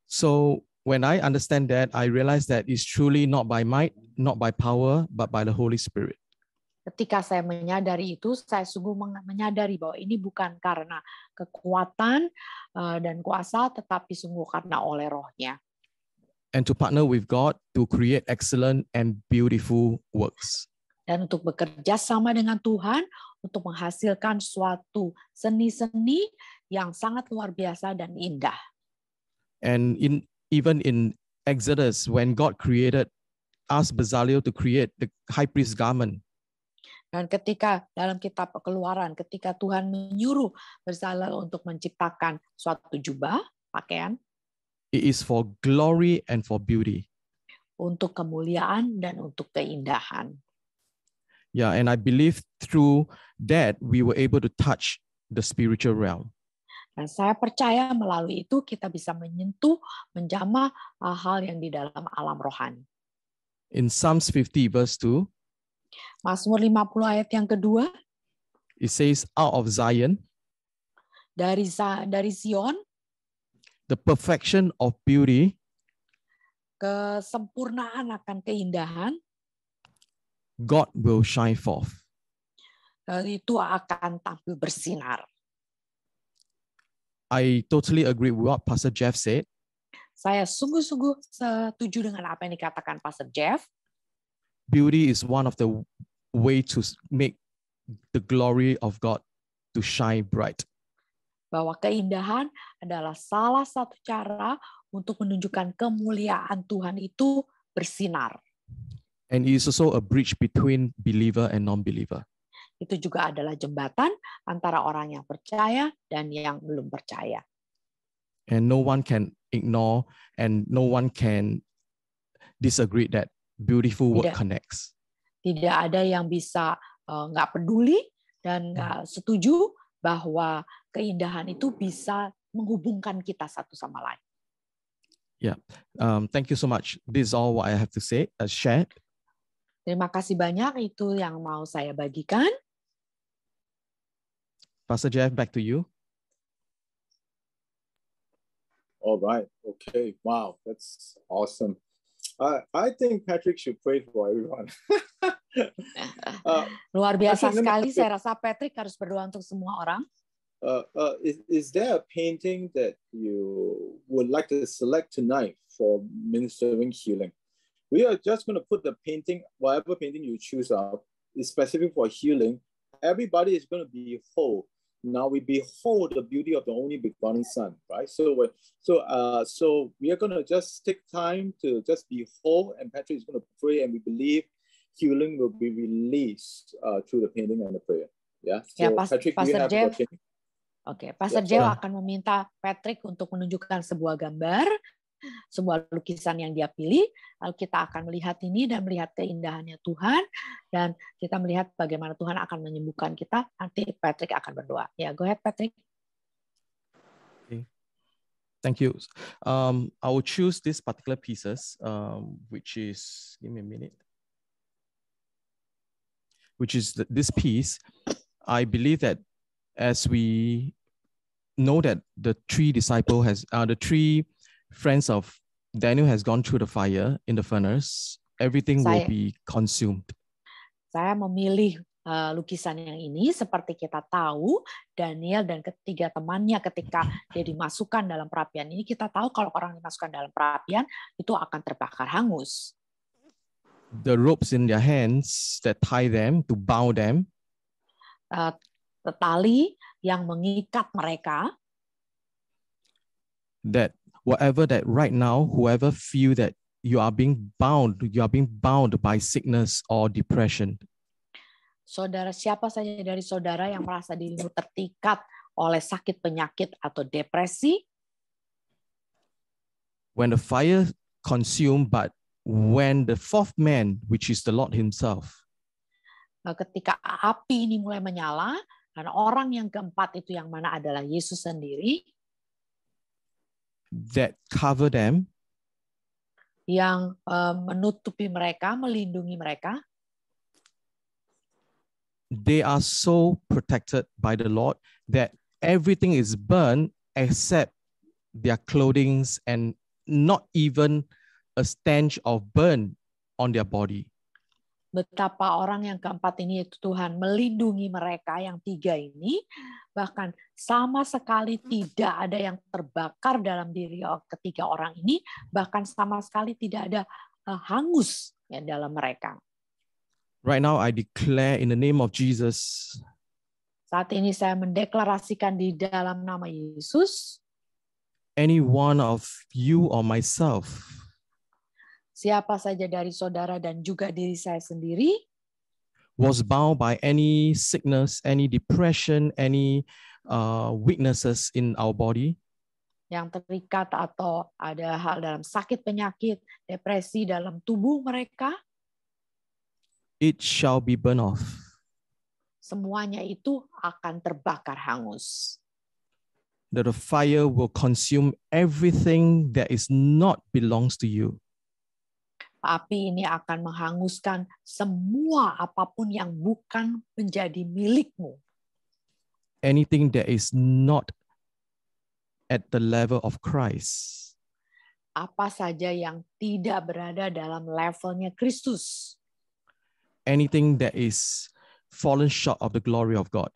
So when I understand that, I realize that it's truly not by might, not by power, but by the Holy Spirit. ketika saya menyadari itu, saya sungguh menyadari bahwa ini bukan karena kekuatan eh, dan kuasa, tetapi sungguh karena oleh rohnya. And to partner with God to create excellent and beautiful works. Dan untuk bekerja sama dengan Tuhan untuk menghasilkan suatu seni-seni yang sangat luar biasa dan indah. And in even in Exodus, when God created asked Bezalel to create the high priest garment, dan ketika dalam kitab keluaran, ketika Tuhan menyuruh Bezalel untuk menciptakan suatu jubah, pakaian, It is for glory and for beauty. Untuk kemuliaan dan untuk keindahan. Yeah, and I believe through that we were able to touch the spiritual realm. Dan saya percaya melalui itu kita bisa menyentuh, menjamah ah, hal yang di dalam alam rohani. In Psalms 50 verse 2, Mazmur 50 ayat yang kedua. It says out of Zion. Dari dari Zion. The perfection of beauty. Kesempurnaan akan keindahan. God will shine forth. Itu akan tampil bersinar. I totally agree with what Pastor Jeff said. Saya sungguh-sungguh setuju dengan apa yang dikatakan Pastor Jeff beauty is one of the way to make the glory of God to shine bright. Bahwa keindahan adalah salah satu cara untuk menunjukkan kemuliaan Tuhan itu bersinar. And it is also a bridge between believer and non-believer. Itu juga adalah jembatan antara orang yang percaya dan yang belum percaya. And no one can ignore and no one can disagree that beautiful tidak, connects. Tidak ada yang bisa eh, nggak uh, peduli dan ya. nggak yeah. setuju bahwa keindahan itu bisa menghubungkan kita satu sama lain. Yeah, um, thank you so much. This is all what I have to say. Uh, share. Terima kasih banyak itu yang mau saya bagikan. Pastor Jeff, back to you. All right. Okay. Wow, that's awesome. I, I think Patrick should pray for everyone. uh, Luar biasa sekali. Saya rasa Patrick harus berdoa untuk semua orang. Uh, uh, is, is there a painting that you would like to select tonight for ministering healing? We are just going to put the painting, whatever painting you choose up. is specific for healing. Everybody is going to be whole now we behold the beauty of the only begotten son right so so uh so we are going to just take time to just behold and patrick is going to pray and we believe healing will be released uh, through the painting and the prayer yeah so yeah, Pas patrick Pastor you have Oke, okay, Pastor yeah, Jeff akan meminta Patrick untuk menunjukkan sebuah gambar sebuah lukisan yang dia pilih, lalu kita akan melihat ini dan melihat keindahannya Tuhan, dan kita melihat bagaimana Tuhan akan menyembuhkan kita. Nanti Patrick akan berdoa. Ya, go ahead Patrick. Thank you. Um, I will choose this particular pieces, um, which is give me a minute, which is the, this piece. I believe that as we know that the three disciple has uh, the three friends of Daniel has gone through the fire in the furnace, everything saya, will be consumed. Saya memilih uh, lukisan yang ini seperti kita tahu Daniel dan ketiga temannya ketika dia dimasukkan dalam perapian ini kita tahu kalau orang dimasukkan dalam perapian itu akan terbakar hangus. The ropes in their hands that tie them to bow them. Uh, tali yang mengikat mereka. That whatever that right now, whoever feel that you are being bound, you are being bound by sickness or depression. Saudara siapa saja dari saudara yang merasa dirimu tertikat oleh sakit penyakit atau depresi? When the fire consumed, but when the fourth man, which is the Lord Himself. Eh, ketika api ini mulai menyala, karena orang yang keempat itu yang mana adalah Yesus sendiri. that cover them yang uh, menutupi mereka, melindungi mereka. They are so protected by the Lord that everything is burned except their clothing and not even a stench of burn on their body. betapa orang yang keempat ini yaitu Tuhan melindungi mereka yang tiga ini bahkan sama sekali tidak ada yang terbakar dalam diri ketiga orang ini bahkan sama sekali tidak ada eh, hangus ya dalam mereka. Right now I declare in the name of Jesus. Saat ini saya mendeklarasikan di dalam nama Yesus. Any one of you or myself siapa saja dari saudara dan juga diri saya sendiri was bound by any sickness, any depression, any uh, weaknesses in our body yang terikat atau ada hal dalam sakit penyakit, depresi dalam tubuh mereka it shall be burned off. Semuanya itu akan terbakar hangus. That the fire will consume everything that is not belongs to you api ini akan menghanguskan semua apapun yang bukan menjadi milikmu. Anything that is not at the level of Christ. Apa saja yang tidak berada dalam levelnya Kristus. Anything that is fallen short of the glory of God.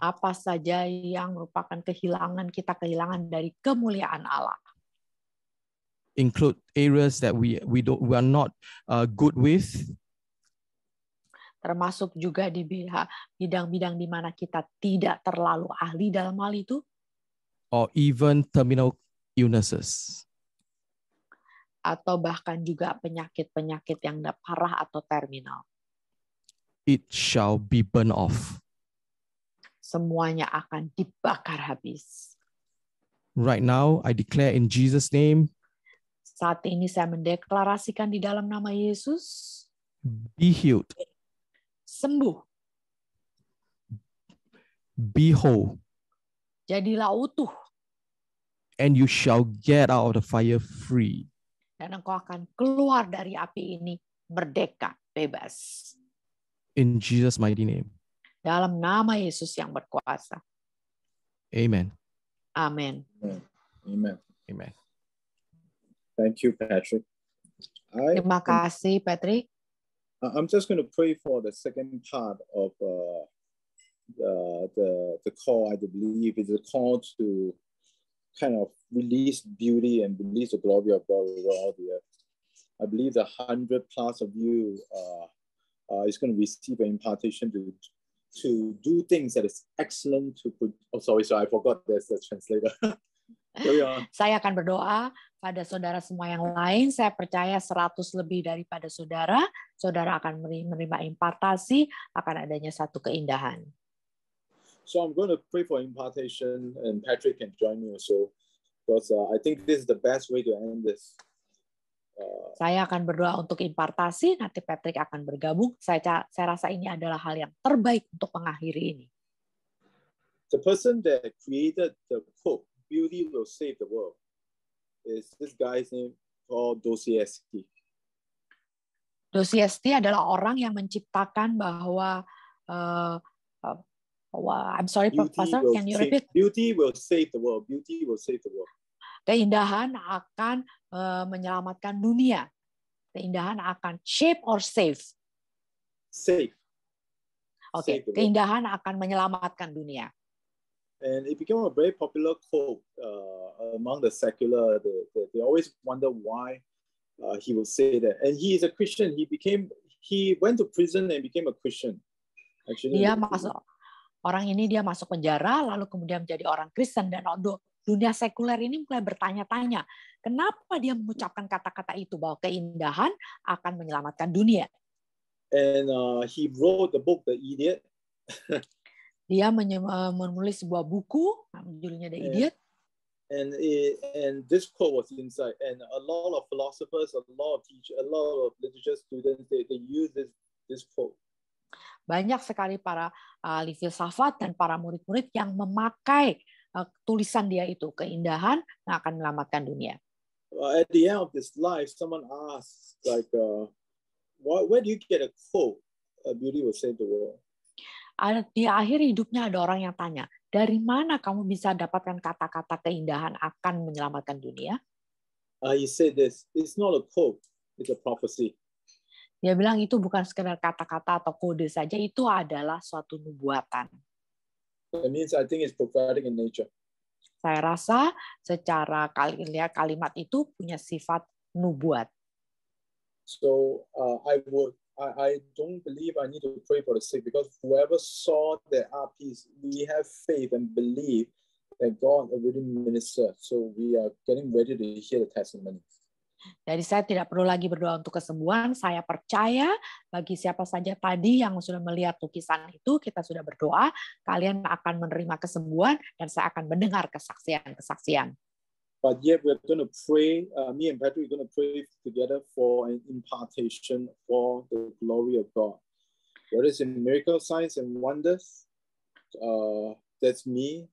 Apa saja yang merupakan kehilangan kita kehilangan dari kemuliaan Allah include areas that we we don't we are not uh, good with termasuk juga di bidang-bidang di mana kita tidak terlalu ahli dalam hal itu or even terminal illnesses atau bahkan juga penyakit-penyakit yang parah atau terminal it shall be burned off semuanya akan dibakar habis right now I declare in Jesus name saat ini saya mendeklarasikan di dalam nama Yesus. Be healed. Sembuh. Be whole. Jadilah utuh. And you shall get out of the fire free. Dan engkau akan keluar dari api ini merdeka, bebas. In Jesus mighty name. Dalam nama Yesus yang berkuasa. Amen. Amen. Amen. Amen. Thank you, Patrick. I Terima kasih, Patrick. Uh, I'm just going to pray for the second part of uh, the, the, the call, I believe, it's a call to kind of release beauty and release the glory of God over all the earth. I believe the hundred plus of you uh, uh, is going to receive an impartation to to do things that is excellent to put. Oh, sorry, sorry, I forgot there's the translator. Iya. saya akan berdoa pada saudara semua yang lain. Saya percaya 100 lebih daripada saudara, saudara akan menerima impartasi, akan adanya satu keindahan. So I'm going to pray for impartation and Patrick can join me also because uh, I think this is the best way to end this. Uh, saya akan berdoa untuk impartasi, nanti Patrick akan bergabung. Saya saya rasa ini adalah hal yang terbaik untuk mengakhiri ini. The person that created the Pope beauty will save the world. Is this guy's name called Dostoevsky? Dostoevsky adalah orang yang menciptakan bahwa uh, uh Wow, I'm sorry, Beauty Pastor, can you repeat? Save, beauty will save the world. Beauty will save the world. Keindahan akan uh, menyelamatkan dunia. Keindahan akan shape or save. Save. Oke, okay. keindahan akan menyelamatkan dunia and it became a very popular quote uh, among the secular. They, they, they always wonder why uh, he would say that. And he is a Christian. He became he went to prison and became a Christian. Actually, dia masuk orang ini dia masuk penjara lalu kemudian menjadi orang Kristen dan dunia sekuler ini mulai bertanya-tanya kenapa dia mengucapkan kata-kata itu bahwa keindahan akan menyelamatkan dunia. And uh, he wrote the book The Idiot. dia eh, menulis sebuah buku judulnya The Idiot. And, and and this quote was inside, and a lot of philosophers, a lot of teachers, a lot of literature students, they, they use this this quote. Banyak sekali para ahli eh, filsafat dan para murid-murid yang memakai uh, tulisan dia itu keindahan yang akan menyelamatkan dunia. at the end of this life, someone asks like, uh, where do you get a quote? A beauty will save the world di akhir hidupnya ada orang yang tanya, dari mana kamu bisa dapatkan kata-kata keindahan akan menyelamatkan dunia? Uh, you said this, it's not a quote, it's a prophecy. Dia bilang itu bukan sekedar kata-kata atau kode saja, itu adalah suatu nubuatan. That means I think it's prophetic in nature. Saya rasa secara kalimat itu punya sifat nubuat. So uh, I would I, I don't believe I need to pray for the sick because whoever saw the are peace, we have faith and believe that God already ministered. So we are getting ready to hear the testimony. Jadi saya tidak perlu lagi berdoa untuk kesembuhan. Saya percaya bagi siapa saja tadi yang sudah melihat lukisan itu, kita sudah berdoa, kalian akan menerima kesembuhan dan saya akan mendengar kesaksian-kesaksian. But yet we're going to pray, uh, me and Patrick are going to pray together for an impartation for the glory of God. Whether it's in miracle signs and wonders, uh, that's me.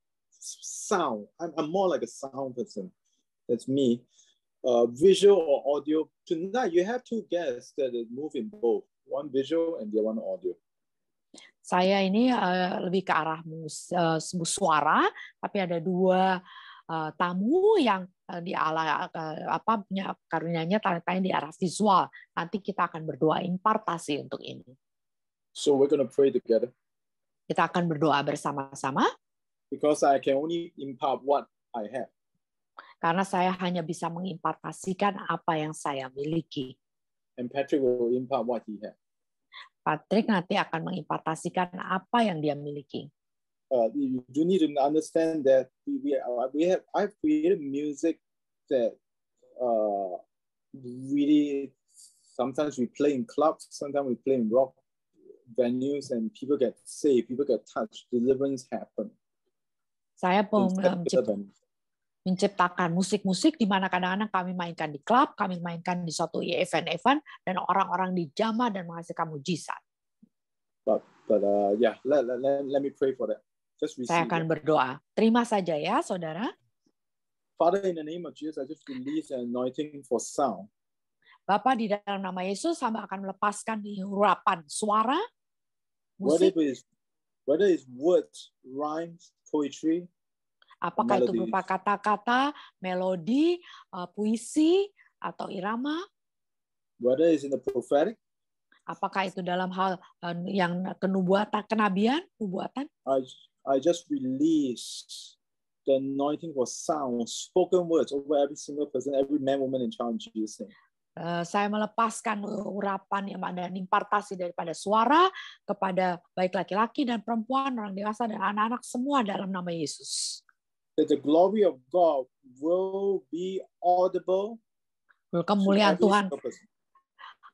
Sound, I'm, I'm more like a sound person. That's me. Uh, visual or audio. Tonight, you have two guests that move in both, one visual and the one audio. Saya ini uh, lebih ke arah mus, uh, suara, tapi ada dua Eh, tamu yang eh, di ala eh, apa punya karunianya tanda di arah visual. Nanti kita akan berdoa impartasi untuk ini. So we're gonna pray together. Kita akan berdoa bersama-sama. Because I can only impart what I have. Karena saya hanya bisa mengimpartasikan apa yang saya miliki. And Patrick will impart what he has. Patrick nanti akan mengimpartasikan apa yang dia miliki uh, you do need to understand that we, we, uh, we have I've created music that uh, really sometimes we play in clubs, sometimes we play in rock venues, and people get saved, people get touched, deliverance happen. Saya um, menciptakan musik-musik di mana kadang-kadang kami mainkan di klub, kami mainkan di suatu event-event, dan orang-orang dijamah dan menghasilkan mujizat. But, but uh, yeah, let, let, let me pray for that. Saya akan berdoa. Terima saja ya, saudara. Father, in the name of Jesus, I just release an anointing for sound. Bapa di dalam nama Yesus, hamba akan melepaskan hurapan suara, musik. Whether it is, whether it's words, rhymes, poetry, Apakah melodies. itu berupa kata-kata, melodi, uh, puisi, atau irama? Whether it's in the prophetic, Apakah itu dalam hal uh, yang kenubuatan, kenabian, nubuatan? I I just release the anointing for sound, spoken words over every single person, every man, woman, and child in Jesus' name. Uh, saya melepaskan urapan yang ada impartasi daripada suara kepada baik laki-laki dan perempuan, orang dewasa dan anak-anak semua dalam nama Yesus. That the glory of God will be audible. Kemuliaan Tuhan.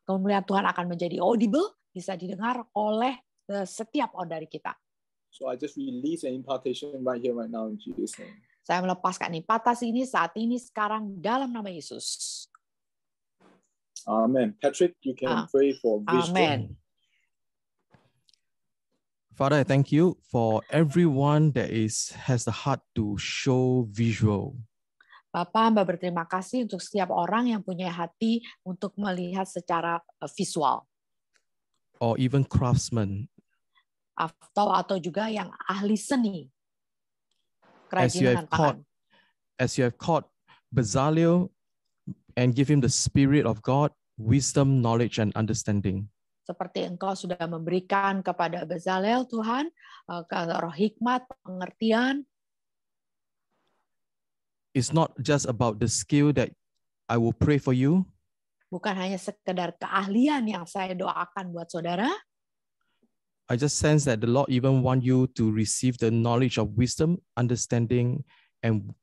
Kemuliaan Tuhan akan menjadi audible, bisa didengar oleh eh, setiap orang dari kita. So I just release an impartation right here, right now in Jesus' name. Saya melepaskan impartasi ini saat ini sekarang dalam nama Yesus. Amen. Patrick, you can ah. pray for vision. Amen. Father, I thank you for everyone that is has the heart to show visual. Bapak, Mbak berterima kasih untuk setiap orang yang punya hati untuk melihat secara eh, visual. Or even craftsmen atau atau juga yang ahli seni kerajinan as you have caught, as you have caught Bezalel and give him the spirit of God, wisdom, knowledge, and understanding. Seperti engkau sudah memberikan kepada Bezalel, Tuhan, eh, roh hikmat, pengertian. It's not just about the skill that I will pray for you. Bukan hanya sekedar keahlian yang saya doakan buat saudara. I just sense that the Lord even want you to receive the knowledge of wisdom, understanding, and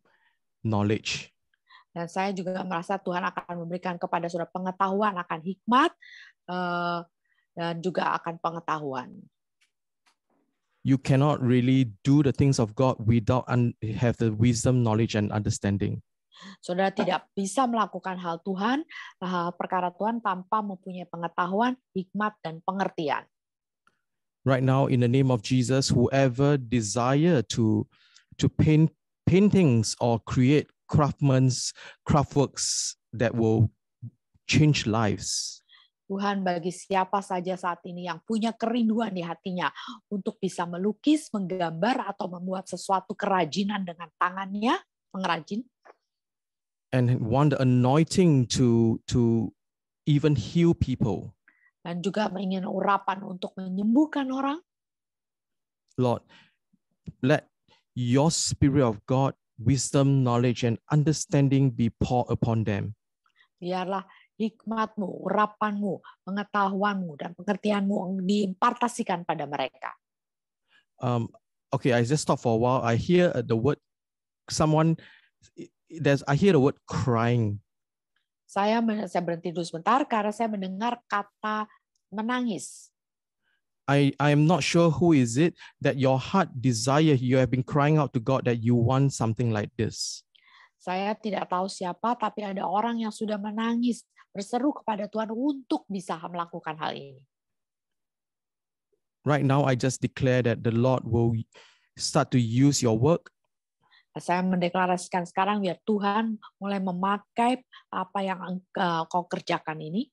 knowledge. Dan saya juga merasa Tuhan akan memberikan kepada saudara pengetahuan akan hikmat uh, dan juga akan pengetahuan. You cannot really do the things of God without un- have the wisdom, knowledge, and understanding. Saudara tidak bisa melakukan hal Tuhan, hal perkara Tuhan tanpa mempunyai pengetahuan, hikmat, dan pengertian. right now in the name of Jesus, whoever desire to to paint paintings or create craftsmen's craftworks that will change lives. Tuhan bagi siapa saja saat ini yang punya kerinduan di hatinya untuk bisa melukis, menggambar atau membuat sesuatu kerajinan dengan tangannya, pengrajin. And want the anointing to to even heal people. dan juga menginginkan urapan untuk menyembuhkan orang. Lord, let your spirit of God, wisdom, knowledge, and understanding be poured upon them. Biarlah hikmatmu, urapanmu, pengetahuanmu, dan pengertianmu diimpartasikan pada mereka. Um, okay, I just stop for a while. I hear uh, the word someone there's I hear the word crying. Saya saya berhenti dulu sebentar karena saya mendengar kata menangis. I, I am not sure who is it that your heart desire, you have been crying out to God that you want something like this. Saya tidak tahu siapa, tapi ada orang yang sudah menangis, berseru kepada Tuhan untuk bisa melakukan hal ini. Right now, I just declare that the Lord will start to use your work. Saya mendeklarasikan sekarang biar Tuhan mulai memakai apa yang engkau eh, kerjakan ini.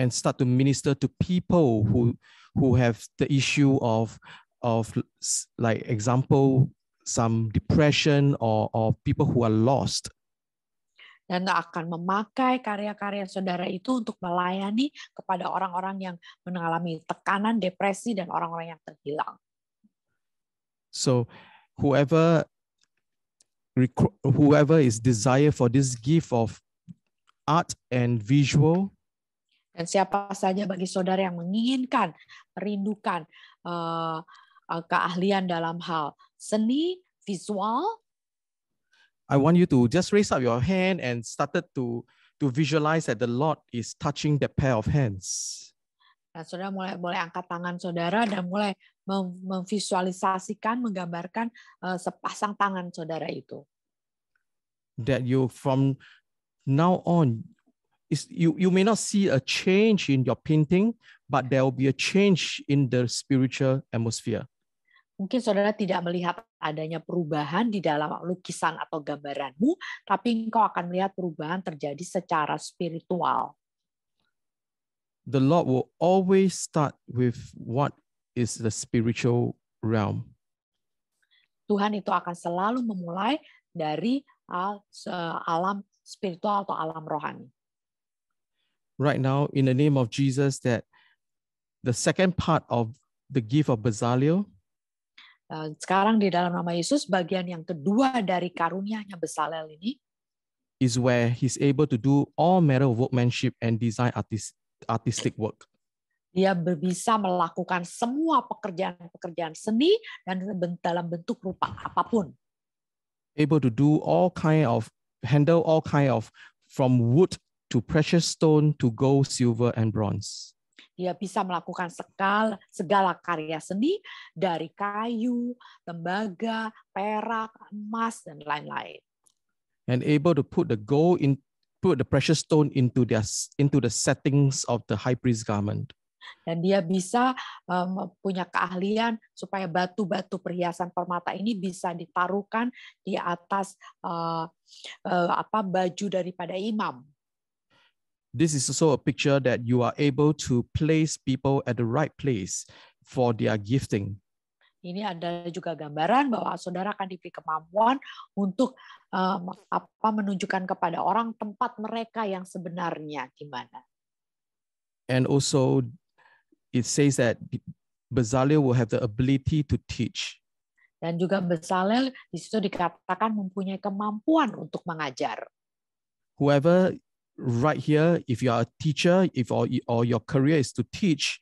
and start to minister to people who who have the issue of of like example some depression or or people who are lost dan akan memakai karya-karya saudara itu untuk melayani kepada orang-orang yang mengalami tekanan, depresi, dan orang-orang yang terhilang. So, whoever whoever is desire for this gift of art and visual Dan siapa saja bagi saudara yang menginginkan, merindukan uh, keahlian dalam hal seni, visual. I want you to just raise up your hand and started to to visualize that the Lord is touching that pair of hands. Dan saudara mulai boleh angkat tangan saudara dan mulai mem memvisualisasikan, menggambarkan uh, sepasang tangan saudara itu. That you from now on is you, you may not see a change in your painting, but there will be a change in the spiritual atmosphere. Mungkin saudara tidak melihat adanya perubahan di dalam lukisan atau gambaranmu, tapi engkau akan melihat perubahan terjadi secara spiritual. The Lord will always start with what is the spiritual realm. Tuhan itu akan selalu memulai dari uh, alam spiritual atau alam rohani right now in the name of Jesus that the second part of the gift of Bezalel eh, sekarang di dalam nama Yesus bagian yang kedua dari karunia nya Bezalel ini is where he's able to do all manner of workmanship and design artist, artistic work. Dia bisa melakukan semua pekerjaan-pekerjaan seni dan dalam bentuk rupa apapun. Able to do all kind of handle all kind of from wood to precious stone, to gold, silver, and bronze. Dia bisa melakukan sekal, segala karya seni dari kayu, tembaga, perak, emas, dan lain-lain. And able to put the gold in, put the precious stone into the into the settings of the high priest garment. Dan dia bisa um, punya keahlian supaya batu-batu perhiasan permata ini bisa ditaruhkan di atas uh, uh, apa baju daripada imam. This is also a picture that you are able to place people at the right place for their gifting. Ini ada juga gambaran bahwa saudara akan diberi kemampuan untuk um, apa menunjukkan kepada orang tempat mereka yang sebenarnya di mana. And also it says that Bezalel will have the ability to teach. Dan juga Bezalel di situ dikatakan mempunyai kemampuan untuk mengajar. Whoever right here, if you are a teacher, if or, or your career is to teach,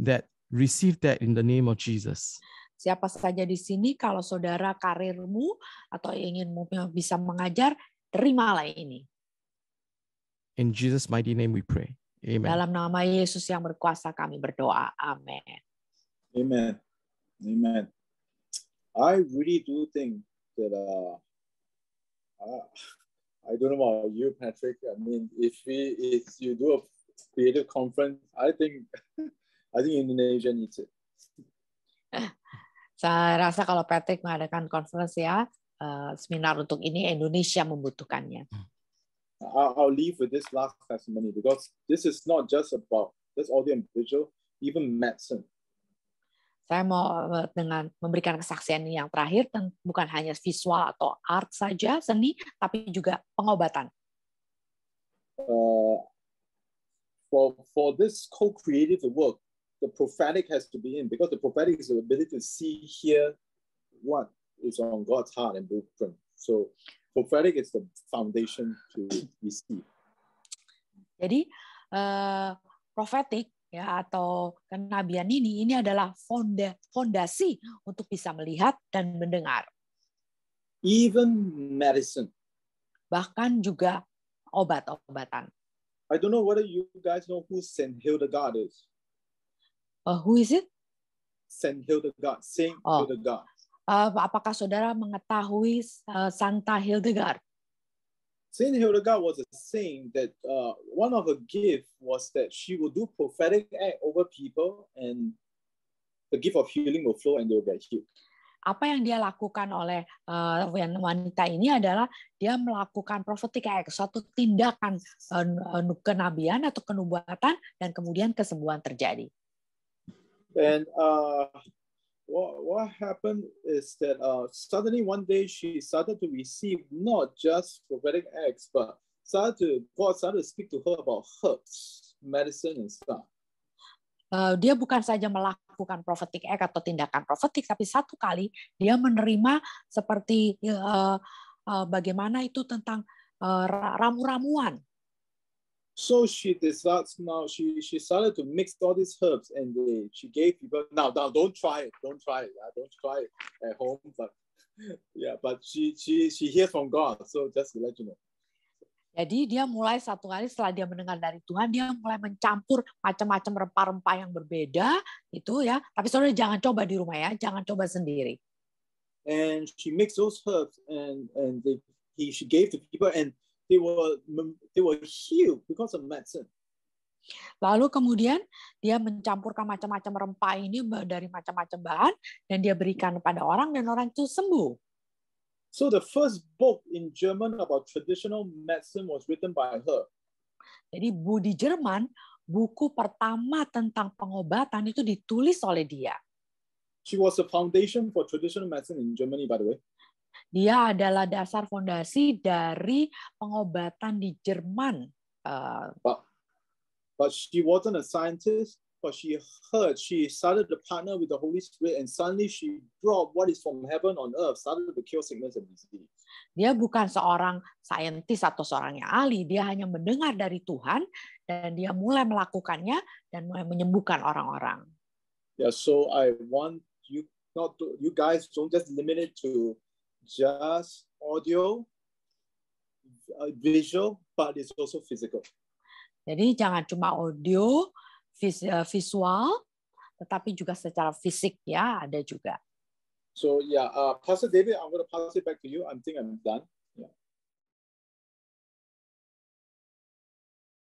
that receive that in the name of Jesus. Siapa saja di sini, kalau saudara karirmu atau ingin bisa mengajar, terimalah ini. In Jesus' mighty name we pray. Amen. Dalam nama Yesus yang berkuasa kami berdoa. Amin. Amen. Amen. I really do think that uh, uh I don't know about you, Patrick. I mean, if we if you do a creative conference, I think I think Indonesia needs it. Saya rasa kalau Patrick mengadakan conference ya uh, seminar untuk ini Indonesia membutuhkannya. Hmm. I'll, I'll leave with this last testimony because this is not just about this audio and visual, even medicine saya mau dengan memberikan kesaksian yang terakhir bukan hanya visual atau art saja seni tapi juga pengobatan. Uh, for for this co-creative work, the prophetic has to be in because the prophetic is the ability to see, hear what is on God's heart and blueprint. So prophetic is the foundation to receive. Jadi uh, prophetic ya atau kenabian ini ini adalah fonda, fondasi untuk bisa melihat dan mendengar. Even medicine. Bahkan juga obat-obatan. I don't know whether you guys know who Saint Hildegard is. Uh, who is it? Saint Hildegard. Saint oh. Hildegard. Uh, apakah saudara mengetahui uh, Santa Hildegard? Saint Hildegard was a saint that uh, one of her gifts was that she would do prophetic act over people and the gift of healing will flow and they will get healed. Apa yang dia lakukan oleh uh, wanita ini adalah dia melakukan prophetic act, suatu tindakan uh, uh kenabian atau kenubatan dan kemudian kesembuhan terjadi. And uh, what, what happened is that uh, suddenly one day she started to receive not just prophetic acts, but started to, God started to speak to her about herbs, medicine and stuff. Uh, dia bukan saja melakukan prophetic act atau tindakan profetik, tapi satu kali dia menerima seperti uh, uh, bagaimana itu tentang uh, ramu-ramuan So she decides now she she started to mix all these herbs and they, she gave people now now don't try it don't try it uh, don't try it at home but yeah but she she she hears from God so just to let you know. Jadi dia mulai satu hari setelah dia mendengar dari Tuhan, dia mulai mencampur macam-macam rempah-rempah yang berbeda itu ya. Tapi saudara jangan coba di rumah ya, jangan coba sendiri. And she mixed those herbs and and they, he, she gave the people and they were they were healed because of medicine. Lalu kemudian dia mencampurkan macam-macam rempah ini dari macam-macam bahan dan dia berikan pada orang dan orang itu sembuh. So the first book in German about traditional medicine was written by her. Jadi bu di Jerman buku pertama tentang pengobatan itu ditulis oleh dia. She was the foundation for traditional medicine in Germany by the way. Dia adalah dasar fondasi dari pengobatan di Jerman. Uh, but, but she wasn't a scientist, but she heard, she started to partner with the Holy Spirit and suddenly she brought what is from heaven on earth, started to cure sickness and disease. Dia bukan seorang saintis atau seorang yang ahli, dia hanya mendengar dari Tuhan dan dia mulai melakukannya dan mulai menyembuhkan orang-orang. Yeah, so I want you not to, you guys don't just limit it to just audio, uh, visual, but it's also physical. Jadi jangan cuma audio, uh, visual, tetapi juga secara fisik ya ada juga. So yeah, uh, Pastor David, I'm going to pass it back to you. I think I'm done.